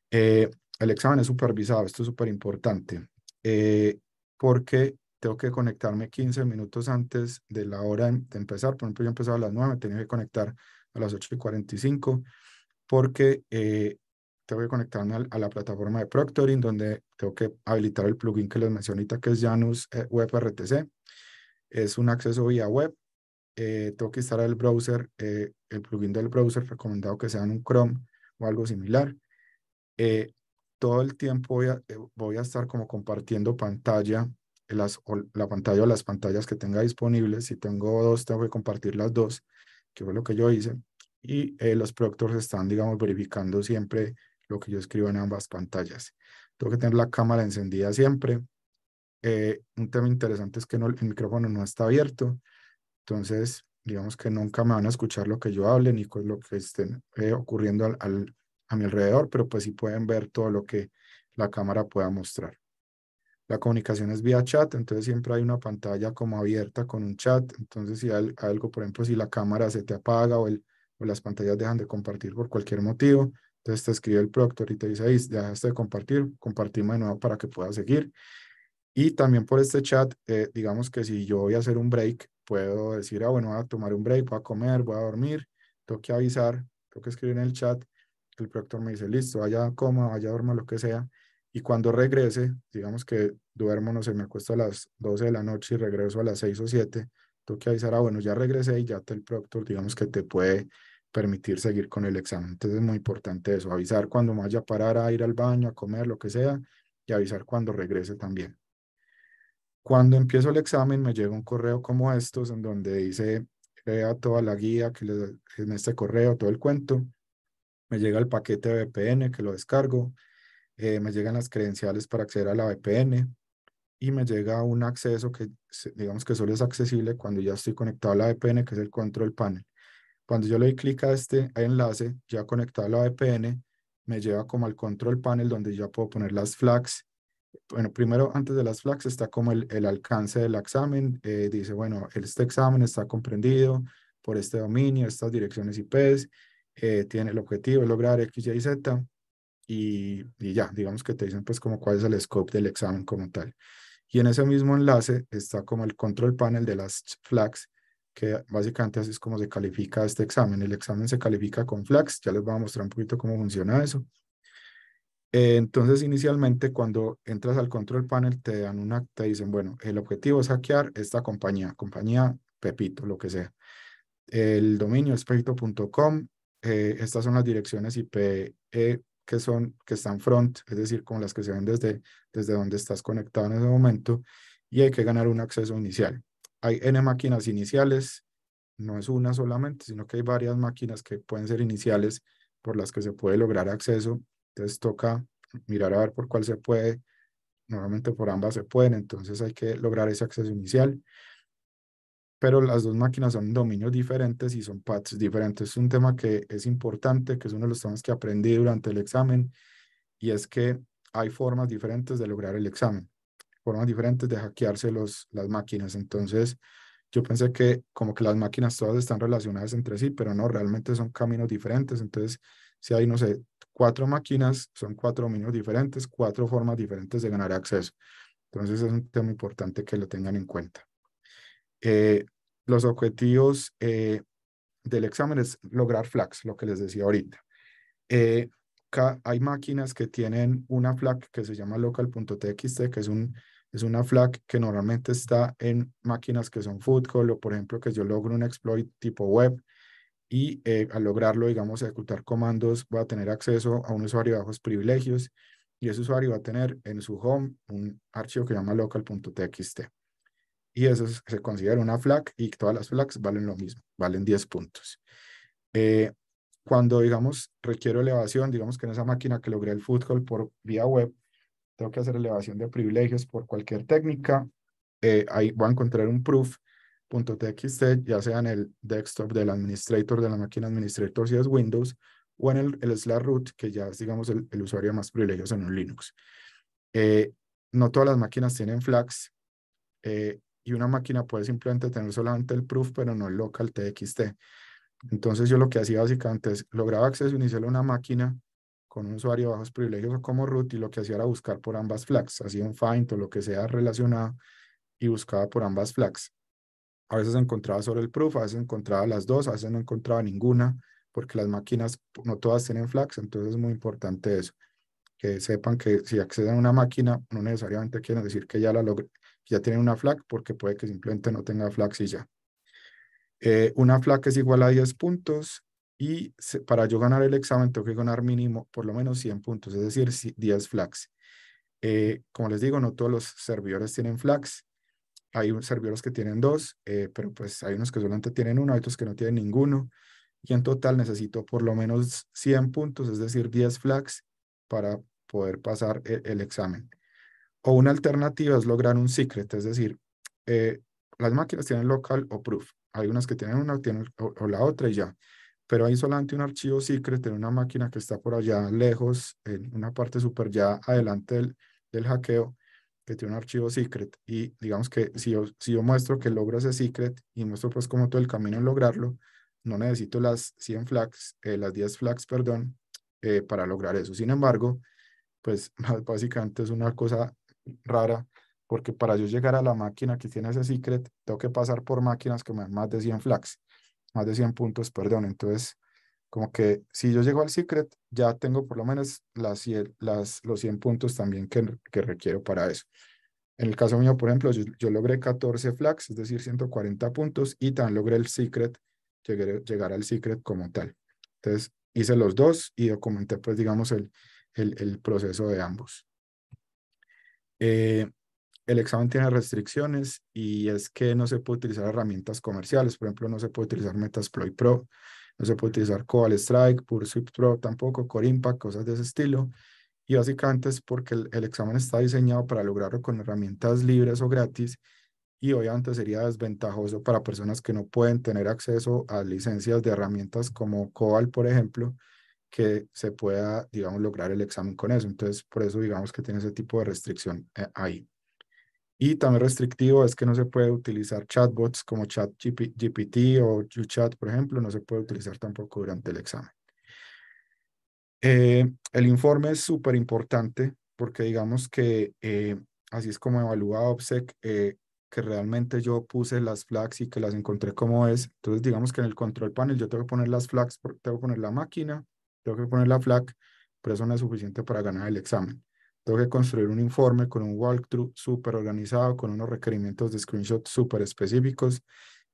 B: Eh, el examen es supervisado, esto es súper importante, eh, porque tengo que conectarme 15 minutos antes de la hora de empezar. Por ejemplo, yo empezaba a las 9, tenía que conectar a las 8 y 45 porque eh, tengo que conectarme a, la plataforma de Proctoring donde tengo que habilitar el plugin que les mencioné que es Janus eh, WebRTC. Es un acceso vía web. Eh, tengo que instalar el browser, el plugin del browser, recomendado que sea en un Chrome o algo similar. todo el tiempo voy a, voy a estar como compartiendo pantalla las, la pantalla o las pantallas que tenga disponibles. Si tengo dos, tengo que compartir las dos, que fue lo que yo hice. Y eh, los productores están, digamos, verificando siempre lo que yo escribo en ambas pantallas. Tengo que tener la cámara encendida siempre. Eh, un tema interesante es que el micrófono no está abierto. Entonces, digamos que nunca me van a escuchar lo que yo hable ni con lo que esté eh, ocurriendo a mi alrededor, pero pues sí pueden ver todo lo que la cámara pueda mostrar. La comunicación es vía chat, entonces siempre hay una pantalla como abierta con un chat. Entonces, si algo, por ejemplo, si la cámara se te apaga o, el, las pantallas dejan de compartir por cualquier motivo, entonces te escribe el proctor y te dice, ahí, dejaste de compartir, compartimos de nuevo para que puedas seguir. Y también por este chat, eh, digamos que si yo voy a hacer un break, puedo decir, ah, bueno, voy a tomar un break, voy a comer, voy a dormir, tengo que avisar, tengo que escribir en el chat. El proctor me dice, listo, vaya, coma, vaya, duerma, lo que sea y cuando regrese, digamos que duermo, no sé, me acuesto a las 12 de la noche y regreso a las 6 o 7, tengo que avisar, ah, bueno, ya regresé y ya te, el proctor, digamos que te puede permitir seguir con el examen. Entonces es muy importante eso, avisar cuando vaya a parar a ir al baño, a comer, lo que sea, y avisar cuando regrese también. Cuando empiezo el examen me llega un correo como estos en donde dice, vea toda la guía que les, en este correo, todo el cuento. Me llega el paquete VPN que lo descargo, eh, me llegan las credenciales para acceder a la VPN y me llega un acceso que digamos que solo es accesible cuando ya estoy conectado a la VPN, que es el control panel. Cuando yo le doy clic a este enlace, ya conectado a la VPN, me lleva como al control panel donde ya puedo poner las flags. Bueno, primero antes de las flags está como el, alcance del examen. Eh, dice, bueno, este examen está comprendido por este dominio, estas direcciones IPs. Eh, tiene el objetivo de lograr X, Y, Z y, ya, digamos que te dicen pues como cuál es el scope del examen como tal. Y en ese mismo enlace está como el control panel de las flags, que básicamente así es como se califica este examen. El examen se califica con flags, ya les voy a mostrar un poquito cómo funciona eso. Eh, entonces, inicialmente, cuando entras al control panel, te dan una, te dicen, bueno, el objetivo es hackear esta compañía, compañía Pepito, lo que sea. El dominio es pepito.com, eh, estas son las direcciones IP eh, que, son, que están front, es decir, con las que se ven desde, desde donde estás conectado en ese momento, y hay que ganar un acceso inicial. Hay N máquinas iniciales, no es una solamente, sino que hay varias máquinas que pueden ser iniciales por las que se puede lograr acceso. Entonces toca mirar a ver por cuál se puede. Normalmente por ambas se pueden, entonces hay que lograr ese acceso inicial pero las dos máquinas son dominios diferentes y son paths diferentes. Es un tema que es importante, que es uno de los temas que aprendí durante el examen, y es que hay formas diferentes de lograr el examen, formas diferentes de hackearse los, las máquinas. Entonces, yo pensé que como que las máquinas todas están relacionadas entre sí, pero no, realmente son caminos diferentes. Entonces, si hay, no sé, cuatro máquinas, son cuatro dominios diferentes, cuatro formas diferentes de ganar acceso. Entonces, es un tema importante que lo tengan en cuenta. Eh, los objetivos eh, del examen es lograr flags, lo que les decía ahorita. Eh, hay máquinas que tienen una flag que se llama local.txt, que es, un, es una flag que normalmente está en máquinas que son call o, por ejemplo, que yo logro un exploit tipo web y al lograrlo, digamos, ejecutar comandos, voy a tener acceso a un usuario de bajos privilegios y ese usuario va a tener en su home un archivo que se llama local.txt y eso se considera una flag y todas las flags valen lo mismo, valen 10 puntos. Eh, cuando, digamos, requiero elevación, digamos que en esa máquina que logré el fútbol por vía web, tengo que hacer elevación de privilegios por cualquier técnica, eh, ahí voy a encontrar un proof.txt, ya sea en el desktop del administrator de la máquina administrator si es Windows, o en el, el slash root, que ya es, digamos, el, el usuario más privilegios en un Linux. Eh, no todas las máquinas tienen flags, y una máquina puede simplemente tener solamente el proof, pero no el local TXT. Entonces yo lo que hacía básicamente es lograba acceso inicial a una máquina con un usuario de bajos privilegios o como root y lo que hacía era buscar por ambas flags, hacía un find o lo que sea relacionado y buscaba por ambas flags. A veces encontraba solo el proof, a veces encontraba las dos, a veces no encontraba ninguna, porque las máquinas no todas tienen flags, entonces es muy importante eso, que sepan que si acceden a una máquina no necesariamente quiere decir que ya la logré, ya tienen una flag, porque puede que simplemente no tenga flags y ya. Eh, una flag es igual a 10 puntos y para yo ganar el examen tengo que ganar mínimo por lo menos 100 puntos, es decir, 10 flags. Eh, como les digo, no todos los servidores tienen flags. Hay servidores que tienen dos, eh, pero pues hay unos que solamente tienen uno, hay otros que no tienen ninguno. Y en total necesito por lo menos 100 puntos, es decir, 10 flags para poder pasar e, el examen. O una alternativa es lograr un secret, es decir, eh, las máquinas tienen local o proof. Hay unas que tienen una o, la otra y ya. Pero hay solamente un archivo secret en una máquina que está por allá lejos, en una parte súper ya adelante del, del, hackeo, que tiene un archivo secret. Y digamos que si yo, si yo muestro que logro ese secret y muestro pues como todo el camino en lograrlo, no necesito las 100 flags, eh, las 10 flags, perdón, eh, para lograr eso. Sin embargo, pues básicamente es una cosa rara, porque para yo llegar a la máquina que tiene ese secret, tengo que pasar por máquinas que me dan más de 100 flags, más de 100 puntos, perdón. Entonces, como que si yo llego al secret, ya tengo por lo menos las, las, los 100 puntos también que, requiero para eso. En el caso mío, por ejemplo, yo, logré 14 flags, es decir, 140 puntos, y también logré el secret, llegar al secret como tal. Entonces, hice los dos y documenté, pues, digamos, el, el, el proceso de ambos. Eh, el examen tiene restricciones y es que no se puede utilizar herramientas comerciales, por ejemplo, no se puede utilizar Metasploit Pro, no se puede utilizar Cobalt Strike, Pursuit Pro tampoco, Core Impact, cosas de ese estilo. Y básicamente es porque el, examen está diseñado para lograrlo con herramientas libres o gratis y obviamente sería desventajoso para personas que no pueden tener acceso a licencias de herramientas como Cobalt por ejemplo, que se pueda, digamos, lograr el examen con eso. Entonces, por eso digamos que tiene ese tipo de restricción eh, ahí. Y también restrictivo es que no se puede utilizar chatbots como ChatGPT o YouChat, por ejemplo, no se puede utilizar tampoco durante el examen. Eh, el informe es súper importante porque digamos que eh, así es como evalúa OPSEC que realmente yo puse las flags y que las encontré como es. Entonces digamos que en el control panel yo tengo que poner las flags, tengo que poner la máquina, tengo que poner la flag, pero eso no es suficiente para ganar el examen. Tengo que construir un informe con un walkthrough súper organizado, con unos requerimientos de screenshot súper específicos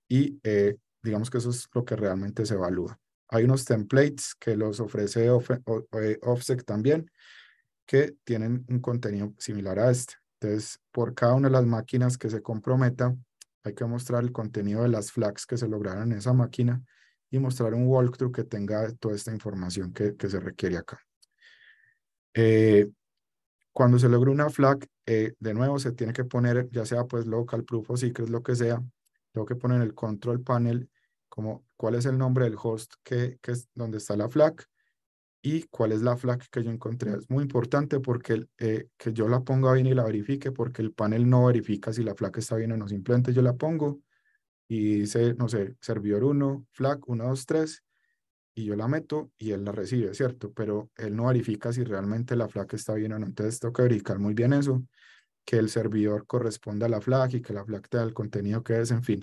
B: y eh, digamos que eso es lo que realmente se evalúa. Hay unos templates que los ofrece Offset también que tienen un contenido similar a este. Entonces, por cada una de las máquinas que se comprometa, hay que mostrar el contenido de las flags que se lograron en esa máquina y mostrar un walkthrough que tenga toda esta información que, se requiere acá. Eh, cuando se logra una flag, eh, de nuevo se tiene que poner, ya sea pues local, proof o secret, lo que sea, tengo que poner en el control panel como cuál es el nombre del host que, es donde está la flag y cuál es la flag que yo encontré. Es muy importante porque eh, que yo la ponga bien y la verifique porque el panel no verifica si la flag está bien o no. Simplemente yo la pongo y dice, no sé, servidor 1, flag 1, 2, 3, y yo la meto y él la recibe, ¿cierto? Pero él no verifica si realmente la flag está bien o no. Entonces tengo que verificar muy bien eso, que el servidor corresponda a la flag y que la flag te da el contenido que es, en fin.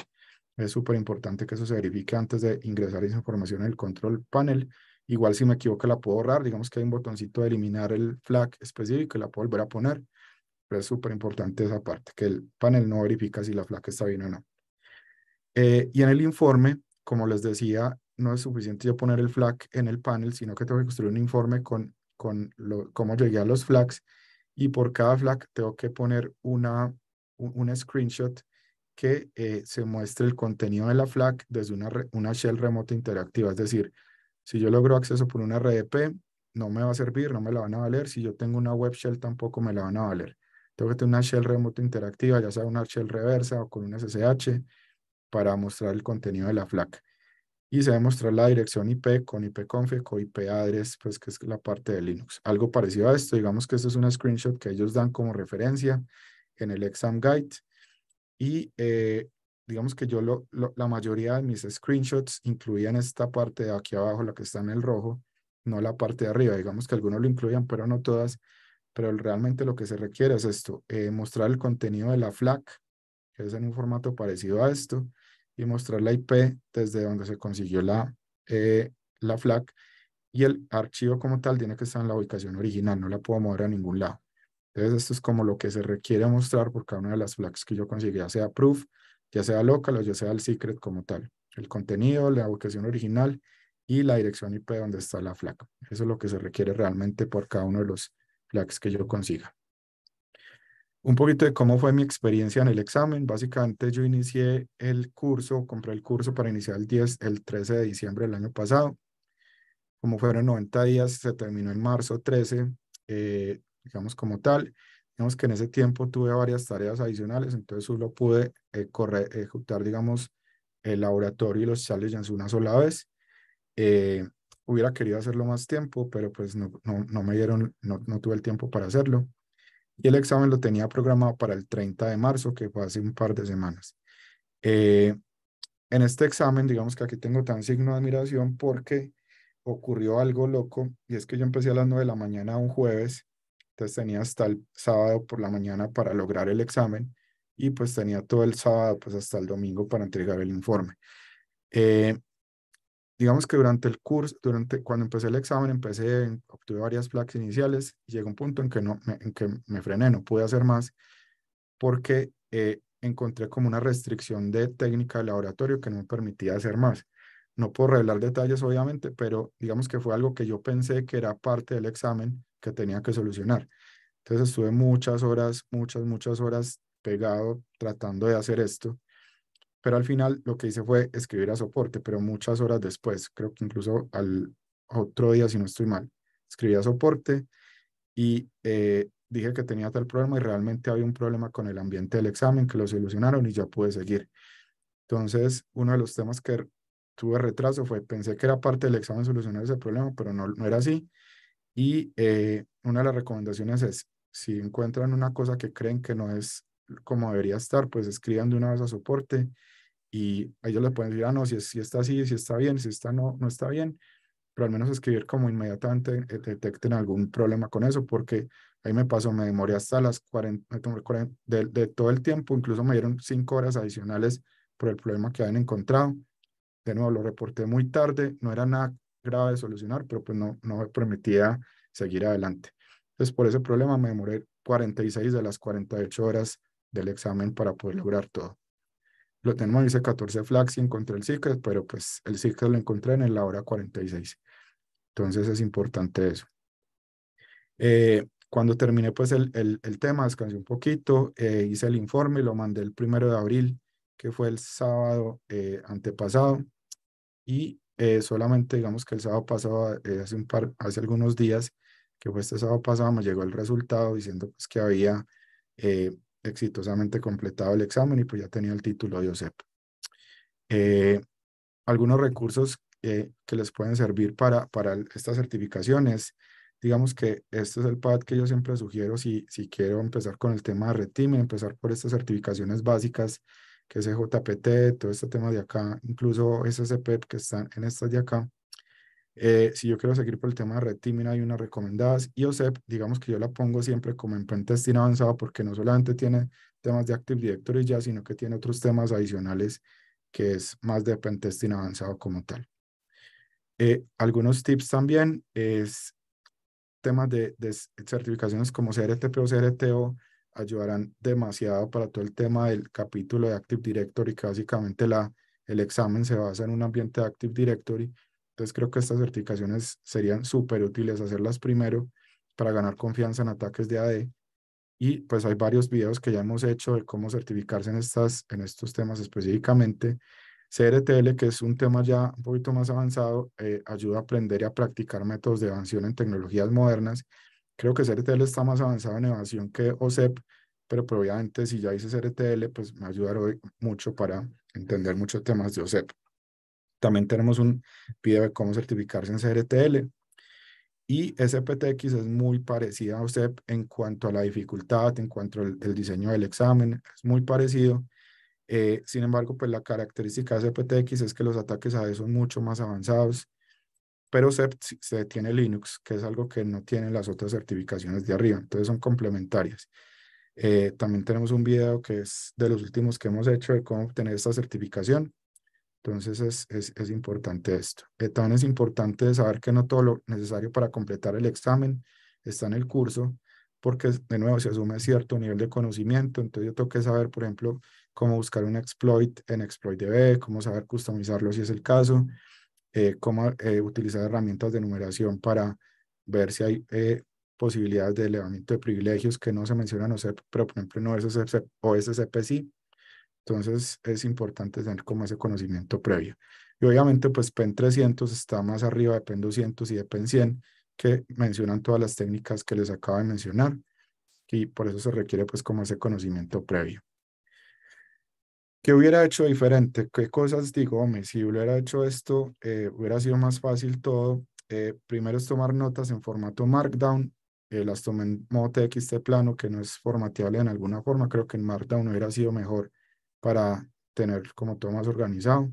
B: Es súper importante que eso se verifique antes de ingresar esa información en el control panel. Igual si me equivoco la puedo borrar, digamos que hay un botoncito de eliminar el flag específico y la puedo volver a poner. Pero es súper importante esa parte, que el panel no verifica si la flag está bien o no. Eh, y en el informe, como les decía, no es suficiente yo poner el flag en el panel, sino que tengo que construir un informe con, con cómo llegué a los flags y por cada flag tengo que poner una, un screenshot que eh, se muestre el contenido de la flag desde una, una shell remota interactiva. Es decir, si yo logro acceso por una RDP, no me va a servir, no me la van a valer. Si yo tengo una web shell, tampoco me la van a valer. Tengo que tener una shell remota interactiva, ya sea una shell reversa o con un SSH para mostrar el contenido de la FLAC. Y se debe mostrar la dirección IP con ipconfig o IP pues que es la parte de Linux. Algo parecido a esto, digamos que esto es una screenshot que ellos dan como referencia en el exam guide. Y eh, digamos que yo la mayoría de mis screenshots incluían esta parte de aquí abajo, la que está en el rojo, no la parte de arriba. Digamos que algunos lo incluían, pero no todas. Pero realmente lo que se requiere es esto, eh, mostrar el contenido de la FLAC, que es en un formato parecido a esto, y mostrar la IP desde donde se consiguió la, eh, la flag y el archivo como tal tiene que estar en la ubicación original, no la puedo mover a ningún lado. Entonces esto es como lo que se requiere mostrar por cada una de las flags que yo consiga. ya sea proof, ya sea local o ya sea el secret como tal. El contenido, la ubicación original y la dirección IP donde está la flag. Eso es lo que se requiere realmente por cada uno de los flags que yo consiga. Un poquito de cómo fue mi experiencia en el examen. Básicamente yo inicié el curso, compré el curso para iniciar el 10, el 13 de diciembre del año pasado. Como fueron 90 días, se terminó en marzo 13, eh, digamos como tal. Digamos que en ese tiempo tuve varias tareas adicionales, entonces solo pude eh, correr, ejecutar, digamos, el laboratorio y los challenges una sola vez. Eh, hubiera querido hacerlo más tiempo, pero pues no, no, me dieron, no tuve el tiempo para hacerlo y el examen lo tenía programado para el 30 de marzo, que fue hace un par de semanas. Eh, en este examen, digamos que aquí tengo tan signo de admiración porque ocurrió algo loco y es que yo empecé a las 9 de la mañana un jueves, entonces tenía hasta el sábado por la mañana para lograr el examen y pues tenía todo el sábado pues hasta el domingo para entregar el informe. Eh, digamos que durante el curso, durante, cuando empecé el examen, empecé, obtuve varias plaques iniciales y llegó un punto en que, no, me, en que me frené, no pude hacer más porque eh, encontré como una restricción de técnica de laboratorio que no me permitía hacer más. No puedo revelar detalles, obviamente, pero digamos que fue algo que yo pensé que era parte del examen que tenía que solucionar. Entonces estuve muchas horas, muchas, muchas horas pegado tratando de hacer esto pero al final lo que hice fue escribir a soporte, pero muchas horas después, creo que incluso al otro día, si no estoy mal, escribí a soporte y eh, dije que tenía tal problema y realmente había un problema con el ambiente del examen que lo solucionaron y ya pude seguir. Entonces, uno de los temas que tuve retraso fue, pensé que era parte del examen solucionar ese problema, pero no, no era así. Y eh, una de las recomendaciones es, si encuentran una cosa que creen que no es como debería estar, pues escriban de una vez a soporte y ellos le pueden decir, ah, no, si, si está así, si está bien, si está no, no está bien, pero al menos escribir como inmediatamente eh, detecten algún problema con eso, porque ahí me pasó, me demoré hasta las 40, de, de todo el tiempo, incluso me dieron 5 horas adicionales por el problema que habían encontrado. De nuevo, lo reporté muy tarde, no era nada grave de solucionar, pero pues no, no me permitía seguir adelante. Entonces, por ese problema me demoré 46 de las 48 horas del examen para poder lograr todo. Lo tenemos en 14 flags y encontré el SICAS, pero pues el SICAS lo encontré en la hora 46. Entonces es importante eso. Eh, cuando terminé pues el, el, tema, descansé un poquito, eh, hice el informe, y lo mandé el primero de abril, que fue el sábado eh, antepasado, y solamente digamos que el sábado pasado, hace, un par, hace algunos días, que fue este sábado pasado, me llegó el resultado diciendo pues que había exitosamente completado el examen y pues ya tenía el título de OSEP. Eh, algunos recursos eh, que les pueden servir para, para estas certificaciones. Digamos que este es el pad que yo siempre sugiero si, si quiero empezar con el tema de RETIM, empezar por estas certificaciones básicas, que es el JPT, todo este tema de acá, incluso SSPEP e que están en estas de acá. Eh, si yo quiero seguir por el tema de Red Teaming, hay unas recomendadas. Y OSEP, digamos que yo la pongo siempre como en pentesting avanzado porque no solamente tiene temas de Active Directory ya, sino que tiene otros temas adicionales que es más de pentesting avanzado como tal. Eh, algunos tips también es temas de, certificaciones como CRTP o CRTO ayudarán demasiado para todo el tema del capítulo de Active Directory, que básicamente la, el examen se basa en un ambiente de Active Directory entonces creo que estas certificaciones serían súper útiles hacerlas primero para ganar confianza en ataques de AD. Y pues hay varios videos que ya hemos hecho de cómo certificarse en, estas, en estos temas específicamente. CRTL, que es un tema ya un poquito más avanzado, eh, ayuda a aprender y a practicar métodos de evasión en tecnologías modernas. Creo que CRTL está más avanzado en evasión que OSEP, pero, probablemente pues, obviamente si ya hice CRTL, pues me ayudará mucho para entender muchos temas de OSEP. También tenemos un video de cómo certificarse en CRTL. Y SPTX es muy parecida a usted en cuanto a la dificultad, en cuanto al el diseño del examen, es muy parecido. Eh, sin embargo, pues la característica de SPTX es que los ataques a son mucho más avanzados, pero se se tiene Linux, que es algo que no tienen las otras certificaciones de arriba, entonces son complementarias. Eh, también tenemos un video que es de los últimos que hemos hecho de cómo obtener esta certificación. Entonces es, es, importante esto. Eh, también es importante saber que no todo lo necesario para completar el examen está en el curso, porque de nuevo se asume cierto nivel de conocimiento. Entonces yo tengo que saber, por ejemplo, cómo buscar un exploit en ExploitDB, cómo saber customizarlo si es el caso, eh, cómo eh, utilizar herramientas de numeración para ver si hay posibilidades de elevamiento de privilegios que no se mencionan, o sé, pero por ejemplo en o OSCP sí. Entonces es importante tener como ese conocimiento previo. Y obviamente pues PEN 300 está más arriba de PEN 200 y de PEN 100 que mencionan todas las técnicas que les acabo de mencionar y por eso se requiere pues como ese conocimiento previo. ¿Qué hubiera hecho diferente? ¿Qué cosas digo, hombre, si hubiera hecho esto eh, hubiera sido más fácil todo? Eh, primero es tomar notas en formato Markdown, eh, las tomé en modo TXT plano que no es formateable en alguna forma, creo que en Markdown hubiera sido mejor para tener como todo más organizado.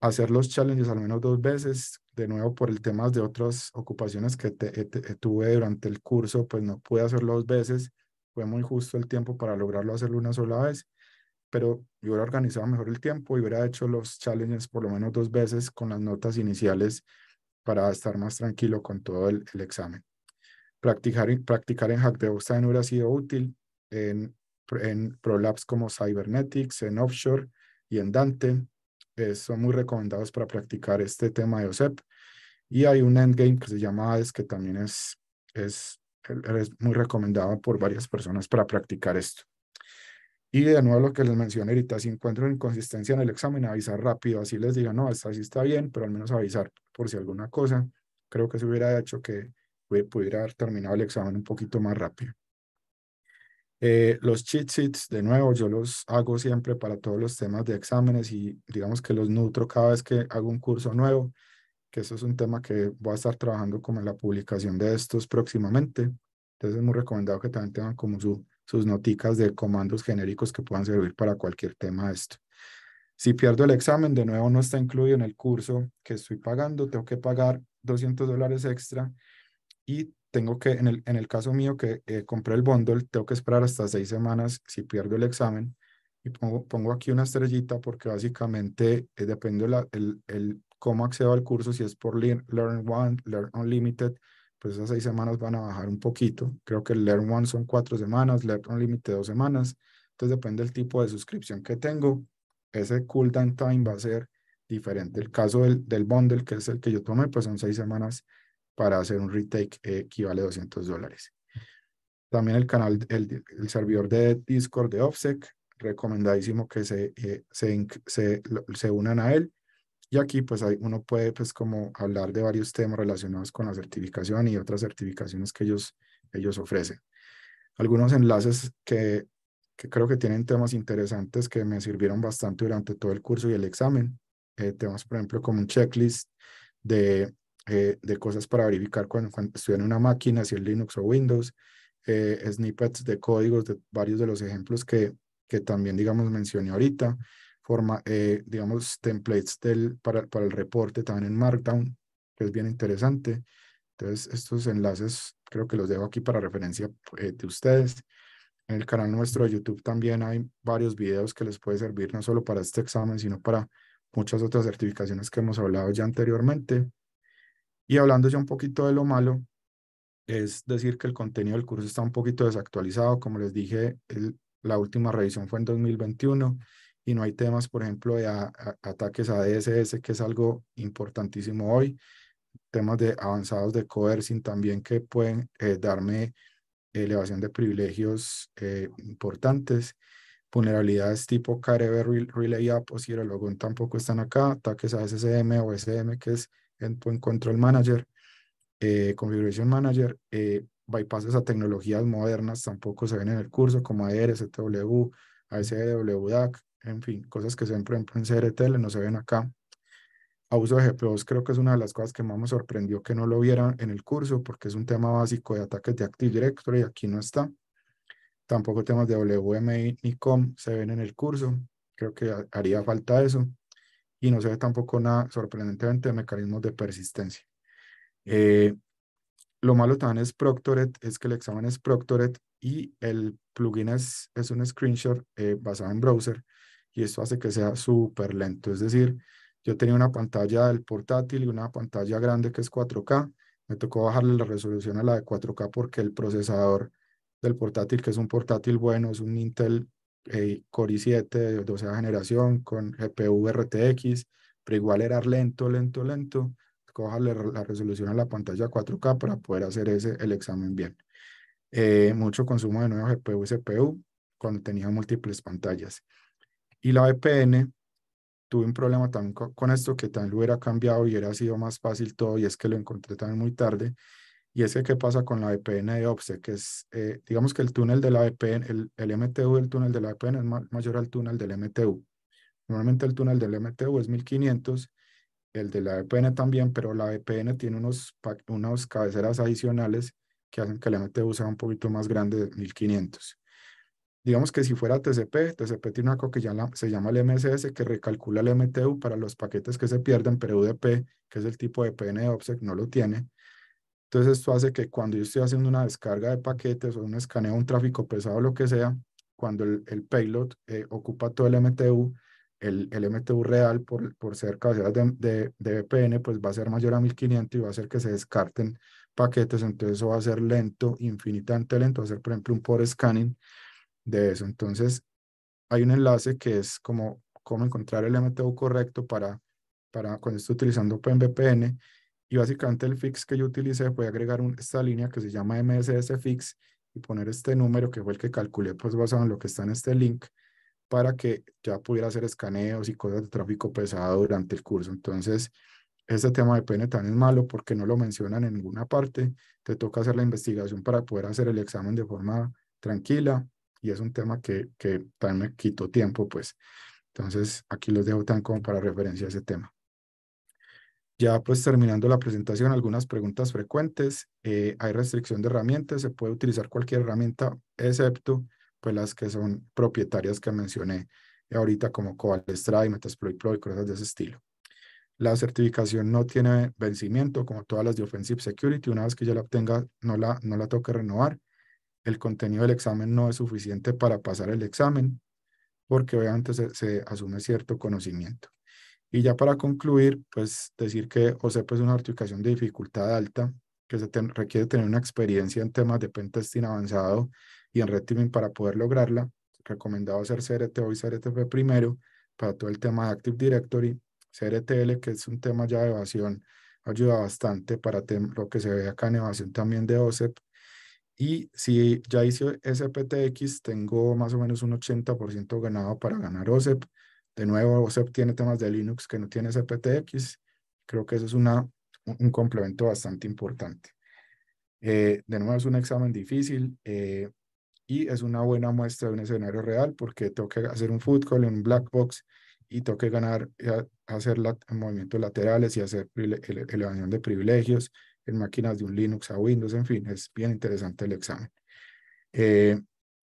B: Hacer los challenges al menos dos veces, de nuevo por el tema de otras ocupaciones que te, eh, eh, tuve durante el curso, pues no pude hacerlo dos veces, fue muy justo el tiempo para lograrlo hacerlo una sola vez, pero yo hubiera organizado mejor el tiempo y hubiera hecho los challenges por lo menos dos veces con las notas iniciales para estar más tranquilo con todo el, examen. Practicar, practicar en de también hubiera sido útil. En, en ProLabs como Cybernetics, en Offshore y en Dante. Eh, son muy recomendados para practicar este tema de OSEP. Y hay un endgame que se llama ADES que también es, es, es muy recomendado por varias personas para practicar esto. Y de nuevo lo que les mencioné ahorita, si encuentro inconsistencia en el examen, avisar rápido, así les diga no, esta sí está bien, pero al menos avisar por si alguna cosa. Creo que se hubiera hecho que pudiera haber terminado el examen un poquito más rápido. Eh, los cheat sheets, de nuevo, yo los hago siempre para todos los temas de exámenes y digamos que los nutro cada vez que hago un curso nuevo, que eso es un tema que voy a estar trabajando como en la publicación de estos próximamente. Entonces es muy recomendado que también tengan como sus noticas de comandos genéricos que puedan servir para cualquier tema de esto. Si pierdo el examen, de nuevo no está incluido en el curso que estoy pagando, tengo que pagar 200 dólares extra y tengo que, en el, en el caso mío que eh, compré el bundle, tengo que esperar hasta seis semanas si pierdo el examen. Y pongo, pongo aquí una estrellita porque básicamente eh, depende el, cómo accedo al curso, si es por Learn, One, Learn Unlimited, pues esas seis semanas van a bajar un poquito. Creo que el Learn One son cuatro semanas, Learn Unlimited dos semanas. Entonces depende del tipo de suscripción que tengo. Ese cooldown time va a ser diferente. El caso del, del bundle, que es el que yo tomé, pues son seis semanas para hacer un retake eh, equivale a 200 dólares. También el canal, el, servidor de Discord de OFSEC, recomendadísimo que se, eh, se, se, unan a él. Y aquí pues uno puede pues como hablar de varios temas relacionados con la certificación y otras certificaciones que ellos, ellos ofrecen. Algunos enlaces que, que creo que tienen temas interesantes que me sirvieron bastante durante todo el curso y el examen. Eh, temas, por ejemplo, como un checklist de eh, de cosas para verificar cuando, cuando en una máquina, si es Linux o Windows, eh, snippets de códigos de varios de los ejemplos que, que también, digamos, mencioné ahorita, forma, eh, digamos, templates del, para, para el reporte también en Markdown, que es bien interesante. Entonces, estos enlaces creo que los dejo aquí para referencia de ustedes. En el canal nuestro de YouTube también hay varios videos que les puede servir no solo para este examen, sino para muchas otras certificaciones que hemos hablado ya anteriormente. Y hablando ya un poquito de lo malo, es decir que el contenido del curso está un poquito desactualizado. Como les dije, la última revisión fue en 2021 y no hay temas, por ejemplo, de ataques a DSS, que es algo importantísimo hoy. Temas de avanzados de coercing también que pueden eh, darme elevación de privilegios eh, importantes. Vulnerabilidades tipo carever Relay App o Logon tampoco están acá. Ataques a SSM o SM, que es en Control Manager, eh, Configuration Manager, eh, bypasses a tecnologías modernas tampoco se ven en el curso, como AR, CW, ASW, en fin, cosas que se ven, por ejemplo, en CRTL no se ven acá. Abuso de GPOs creo que es una de las cosas que más me sorprendió que no lo vieran en el curso, porque es un tema básico de ataques de Active Directory y aquí no está. Tampoco temas de WMI ni COM se ven en el curso. Creo que haría falta eso y no se ve tampoco nada sorprendentemente de mecanismos de persistencia. Eh, lo malo también es Proctoret, es que el examen es Proctoret y el plugin es, un screenshot eh, basado en browser y esto hace que sea súper lento. Es decir, yo tenía una pantalla del portátil y una pantalla grande que es 4K. Me tocó bajarle la resolución a la de 4K porque el procesador del portátil, que es un portátil bueno, es un Intel eh, Core i7 de 12 generación con GPU RTX, pero igual era lento, lento, lento. Cojale la resolución a la pantalla 4K para poder hacer ese, el examen bien. Eh, mucho consumo de nuevo GPU y CPU cuando tenía múltiples pantallas. Y la VPN, tuve un problema también con, con esto que también lo hubiera cambiado y hubiera sido más fácil todo y es que lo encontré también muy tarde y ese ¿qué pasa con la VPN de OPSEC? Que es, eh, digamos que el túnel de la VPN, el, MTU del túnel de la VPN es mayor al túnel del MTU. Normalmente el túnel del MTU es 1500, el de la VPN también, pero la VPN tiene unos, unas cabeceras adicionales que hacen que el MTU sea un poquito más grande de 1500. Digamos que si fuera TCP, TCP tiene una cosa que ya se llama el MSS que recalcula el MTU para los paquetes que se pierden, pero UDP, que es el tipo de VPN de OPSEC, no lo tiene entonces esto hace que cuando yo estoy haciendo una descarga de paquetes o un escaneo, un tráfico pesado, lo que sea, cuando el, el payload eh, ocupa todo el MTU, el, el MTU real por, por ser capacidad de, de, VPN, pues va a ser mayor a 1500 y va a hacer que se descarten paquetes, entonces eso va a ser lento, infinitamente lento, va a ser por ejemplo un por scanning de eso. Entonces hay un enlace que es como cómo encontrar el MTU correcto para, para cuando estoy utilizando VPN y básicamente el fix que yo utilicé fue agregar esta línea que se llama MSS fix y poner este número que fue el que calculé pues basado en lo que está en este link para que ya pudiera hacer escaneos y cosas de tráfico pesado durante el curso. Entonces, este tema de tan es malo porque no lo mencionan en ninguna parte. Te toca hacer la investigación para poder hacer el examen de forma tranquila y es un tema que, que también me quitó tiempo, pues. Entonces, aquí los dejo tan como para referencia a ese tema. Ya pues terminando la presentación, algunas preguntas frecuentes. Eh, ¿Hay restricción de herramientas? ¿Se puede utilizar cualquier herramienta excepto pues las que son propietarias que mencioné ahorita como Cobalt, y Metasploit y cosas de ese estilo? La certificación no tiene vencimiento como todas las de Offensive Security. Una vez que ya la obtenga, no la, no la toque renovar. El contenido del examen no es suficiente para pasar el examen porque obviamente se asume cierto conocimiento. Y ya para concluir, pues decir que OSEP es una certificación de dificultad alta que se requiere tener una experiencia en temas de pentesting avanzado y en red teaming para poder lograrla. Recomendado hacer CRTO y CRTP primero para todo el tema de Active Directory. CRTL, que es un tema ya de evasión, ayuda bastante para lo que se ve acá en evasión también de OSEP. Y si ya hice SPTX, tengo más o menos un 80% ganado para ganar OSEP. De nuevo, se obtiene temas de Linux que no tiene CPTX. Creo que eso es una, un complemento bastante importante. Eh, de nuevo, es un examen difícil eh, y es una buena muestra de un escenario real porque tengo hacer un fútbol en un black box y tengo ganar, eh, hacer movimientos laterales y hacer elevación de privilegios en máquinas de un Linux a Windows, en fin, es bien interesante el examen.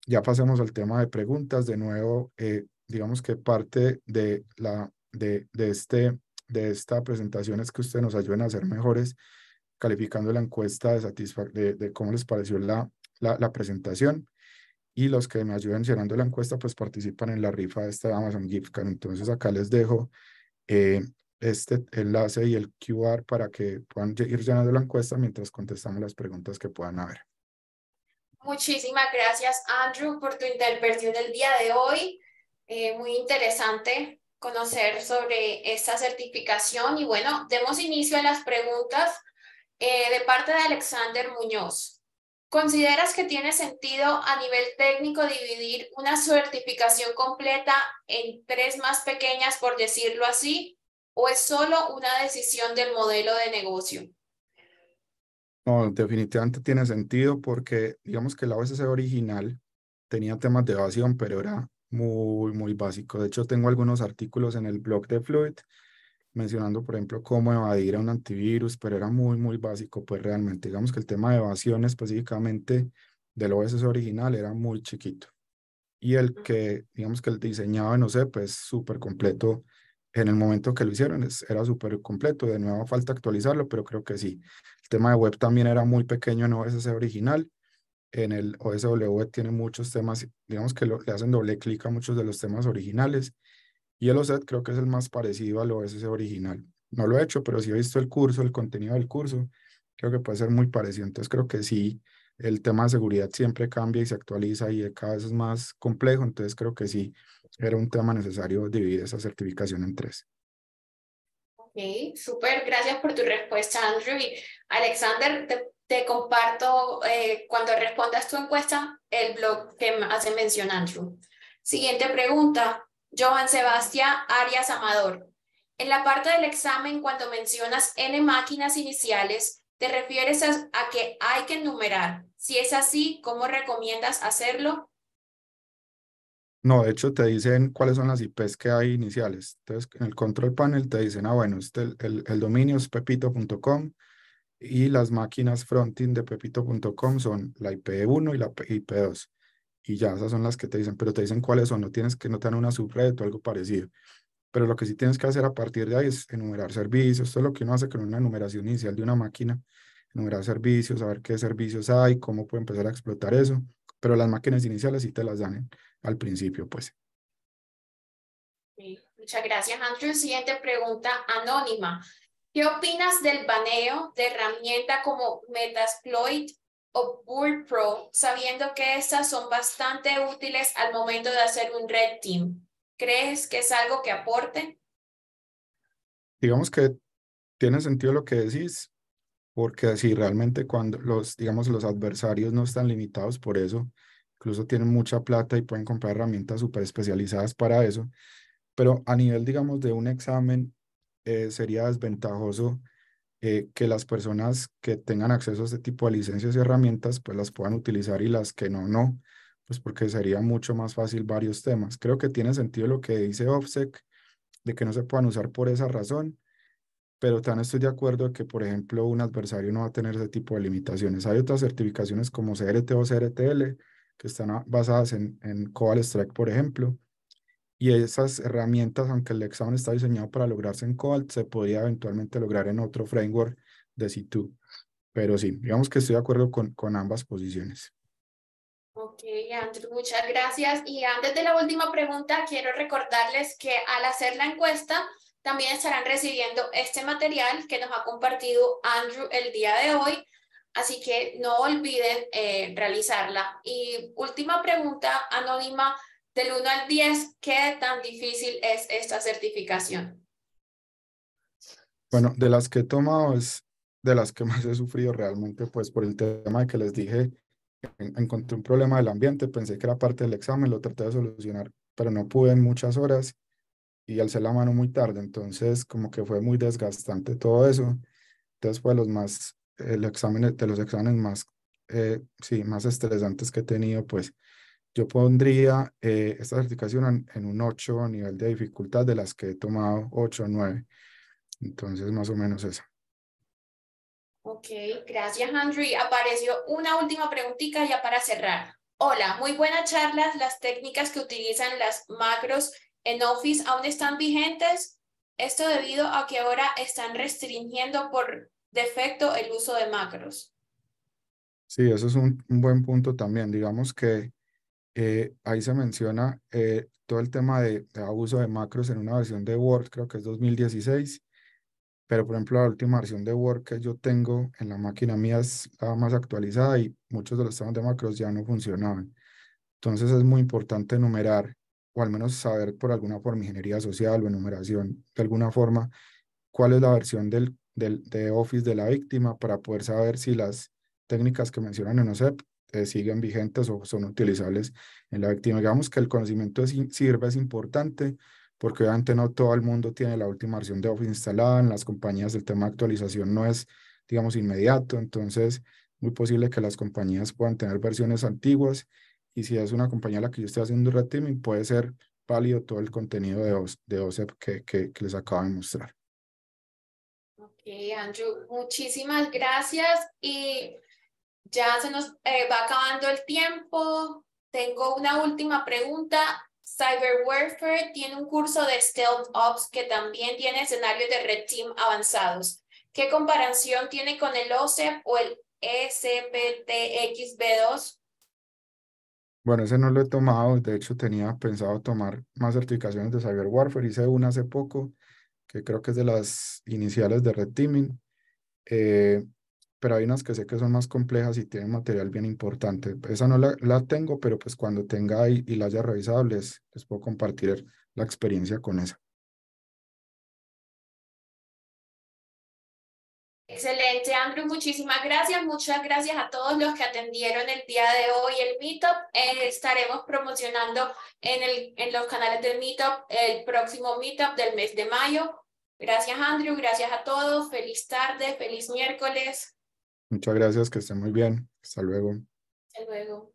B: ya pasemos al tema de preguntas. De nuevo, digamos que parte de, la, de, de, este, de esta presentación es que ustedes nos ayuden a ser mejores calificando la encuesta de, de, cómo les pareció la, la, presentación. Y los que me ayuden llenando la encuesta, pues participan en la rifa de esta Amazon Gift Entonces acá les dejo eh, este enlace y el QR para que puedan ir llenando la encuesta mientras contestamos las preguntas que puedan haber.
A: Muchísimas gracias, Andrew, por tu intervención el día de hoy. Eh, muy interesante conocer sobre esta certificación y bueno, demos inicio a las preguntas eh, de parte de Alexander Muñoz. ¿Consideras que tiene sentido a nivel técnico dividir una certificación completa en tres más pequeñas, por decirlo así, o es solo una decisión del modelo de negocio?
B: No, definitivamente tiene sentido porque digamos que la OSC original tenía temas de evasión, pero era muy, muy básico. De hecho, tengo algunos artículos en el blog de Fluid mencionando, por ejemplo, cómo evadir a un antivirus, pero era muy, muy básico, pues realmente, digamos que el tema de evasión específicamente del OSS original era muy chiquito. Y el que, digamos que el diseñado no sé, pues súper completo. En el momento que lo hicieron era súper completo. De nuevo falta actualizarlo, pero creo que sí. El tema de web también era muy pequeño en OSS original en el OSW tiene muchos temas, digamos que le hacen doble clic a muchos de los temas originales. Y el OSET creo que es el más parecido al OSS e original. No lo he hecho, pero sí he visto el curso, el contenido del curso. Creo que puede ser muy parecido. Entonces creo que sí, el tema de seguridad siempre cambia y se actualiza y cada vez es más complejo. Entonces creo que sí, era un tema necesario dividir esa certificación en tres.
A: Ok, súper. Gracias por tu respuesta, Andrew. Y Alexander, ¿te te comparto eh, cuando respondas tu encuesta el blog que hace mención Andrew. Siguiente pregunta, Johan Sebastián Arias Amador. En la parte del examen, cuando mencionas N máquinas iniciales, te refieres a, que hay que enumerar. Si es así, ¿cómo recomiendas hacerlo?
B: No, de hecho te dicen cuáles son las IPs que hay iniciales. Entonces, en el control panel te dicen, ah, bueno, este, el, el dominio es pepito.com, y las máquinas fronting de pepito.com son la IP1 y la IP2. Y ya esas son las que te dicen, pero te dicen cuáles son, no tienes que notar una subred o algo parecido. Pero lo que sí tienes que hacer a partir de ahí es enumerar servicios. Esto es lo que uno hace con una enumeración inicial de una máquina. Enumerar servicios, saber qué servicios hay, cómo puede empezar a explotar eso. Pero las máquinas iniciales sí te las dan al principio, pues.
A: Sí. Muchas gracias, Andrew. Siguiente pregunta anónima. ¿Qué opinas del baneo de herramienta como Metasploit o Bull Pro, sabiendo que estas son bastante útiles al momento de hacer un red team? ¿Crees que es algo que aporte?
B: Digamos que tiene sentido lo que decís, porque si realmente cuando los, digamos, los adversarios no están limitados por eso, incluso tienen mucha plata y pueden comprar herramientas súper especializadas para eso, pero a nivel, digamos, de un examen eh, sería desventajoso eh, que las personas que tengan acceso a este tipo de licencias y herramientas pues las puedan utilizar y las que no, no, pues porque sería mucho más fácil varios temas. Creo que tiene sentido lo que dice OFSEC de que no se puedan usar por esa razón, pero también estoy de acuerdo que, por ejemplo, un adversario no va a tener ese tipo de limitaciones. Hay otras certificaciones como CRT o CRTL que están basadas en, en Strike, por ejemplo, y esas herramientas, aunque el examen está diseñado para lograrse en Cobalt, se podía eventualmente lograr en otro framework de C2. Pero sí, digamos que estoy de acuerdo con, con ambas posiciones.
A: Ok, Andrew, muchas gracias. Y antes de la última pregunta, quiero recordarles que al hacer la encuesta, también estarán recibiendo este material que nos ha compartido Andrew el día de hoy. Así que no olviden eh, realizarla. Y última pregunta anónima del 1 al 10, ¿qué tan difícil es esta certificación?
B: Bueno, de las que he tomado es de las que más he sufrido realmente, pues por el tema de que les dije, encontré un problema del ambiente, pensé que era parte del examen, lo traté de solucionar, pero no pude en muchas horas y alcé la mano muy tarde, entonces como que fue muy desgastante todo eso. Entonces fue los más, el examen, de los exámenes más, eh, sí, más estresantes que he tenido, pues yo pondría eh, esta certificación en, un 8 a nivel de dificultad de las que he tomado 8 o 9. Entonces, más o menos eso.
A: Ok, gracias, Andrew. Apareció una última preguntita ya para cerrar. Hola, muy buenas charlas. Las técnicas que utilizan las macros en Office aún están vigentes. Esto debido a que ahora están restringiendo por defecto el uso de macros.
B: Sí, eso es un, un buen punto también. Digamos que eh, ahí se menciona eh, todo el tema de, abuso de macros en una versión de Word, creo que es 2016, pero por ejemplo la última versión de Word que yo tengo en la máquina mía es la más actualizada y muchos de los temas de macros ya no funcionaban. Entonces es muy importante enumerar o al menos saber por alguna forma ingeniería social o enumeración de alguna forma cuál es la versión del, de Office de la víctima para poder saber si las técnicas que mencionan en OSEP eh, siguen vigentes o son utilizables en la víctima. Digamos que el conocimiento sirve, es importante, porque obviamente no todo el mundo tiene la última versión de Office instalada, en las compañías el tema de actualización no es, digamos, inmediato, entonces muy posible que las compañías puedan tener versiones antiguas y si es una compañía a la que yo estoy haciendo red puede ser válido todo el contenido de, OSEP, de e que, les acabo de mostrar.
A: Ok, Andrew, muchísimas gracias y ya se nos eh, va acabando el tiempo. Tengo una última pregunta. Cyber Warfare tiene un curso de Stealth Ops que también tiene escenarios de Red Team avanzados. ¿Qué comparación tiene con el OCEP o el e SPTXB2?
B: Bueno, ese no lo he tomado. De hecho, tenía pensado tomar más certificaciones de Cyber Warfare. Hice una hace poco, que creo que es de las iniciales de Red Teaming. Eh, pero hay unas que sé que son más complejas y tienen material bien importante. Esa no la, la tengo, pero pues cuando tenga y, la haya revisado, les, puedo compartir la experiencia con esa.
A: Excelente, Andrew, muchísimas gracias. Muchas gracias a todos los que atendieron el día de hoy el Meetup. Eh, estaremos promocionando en, el, en los canales del Meetup el próximo Meetup del mes de mayo. Gracias, Andrew. Gracias a todos. Feliz tarde, feliz miércoles.
B: Muchas gracias, que esté muy bien. Hasta luego.
A: Hasta luego.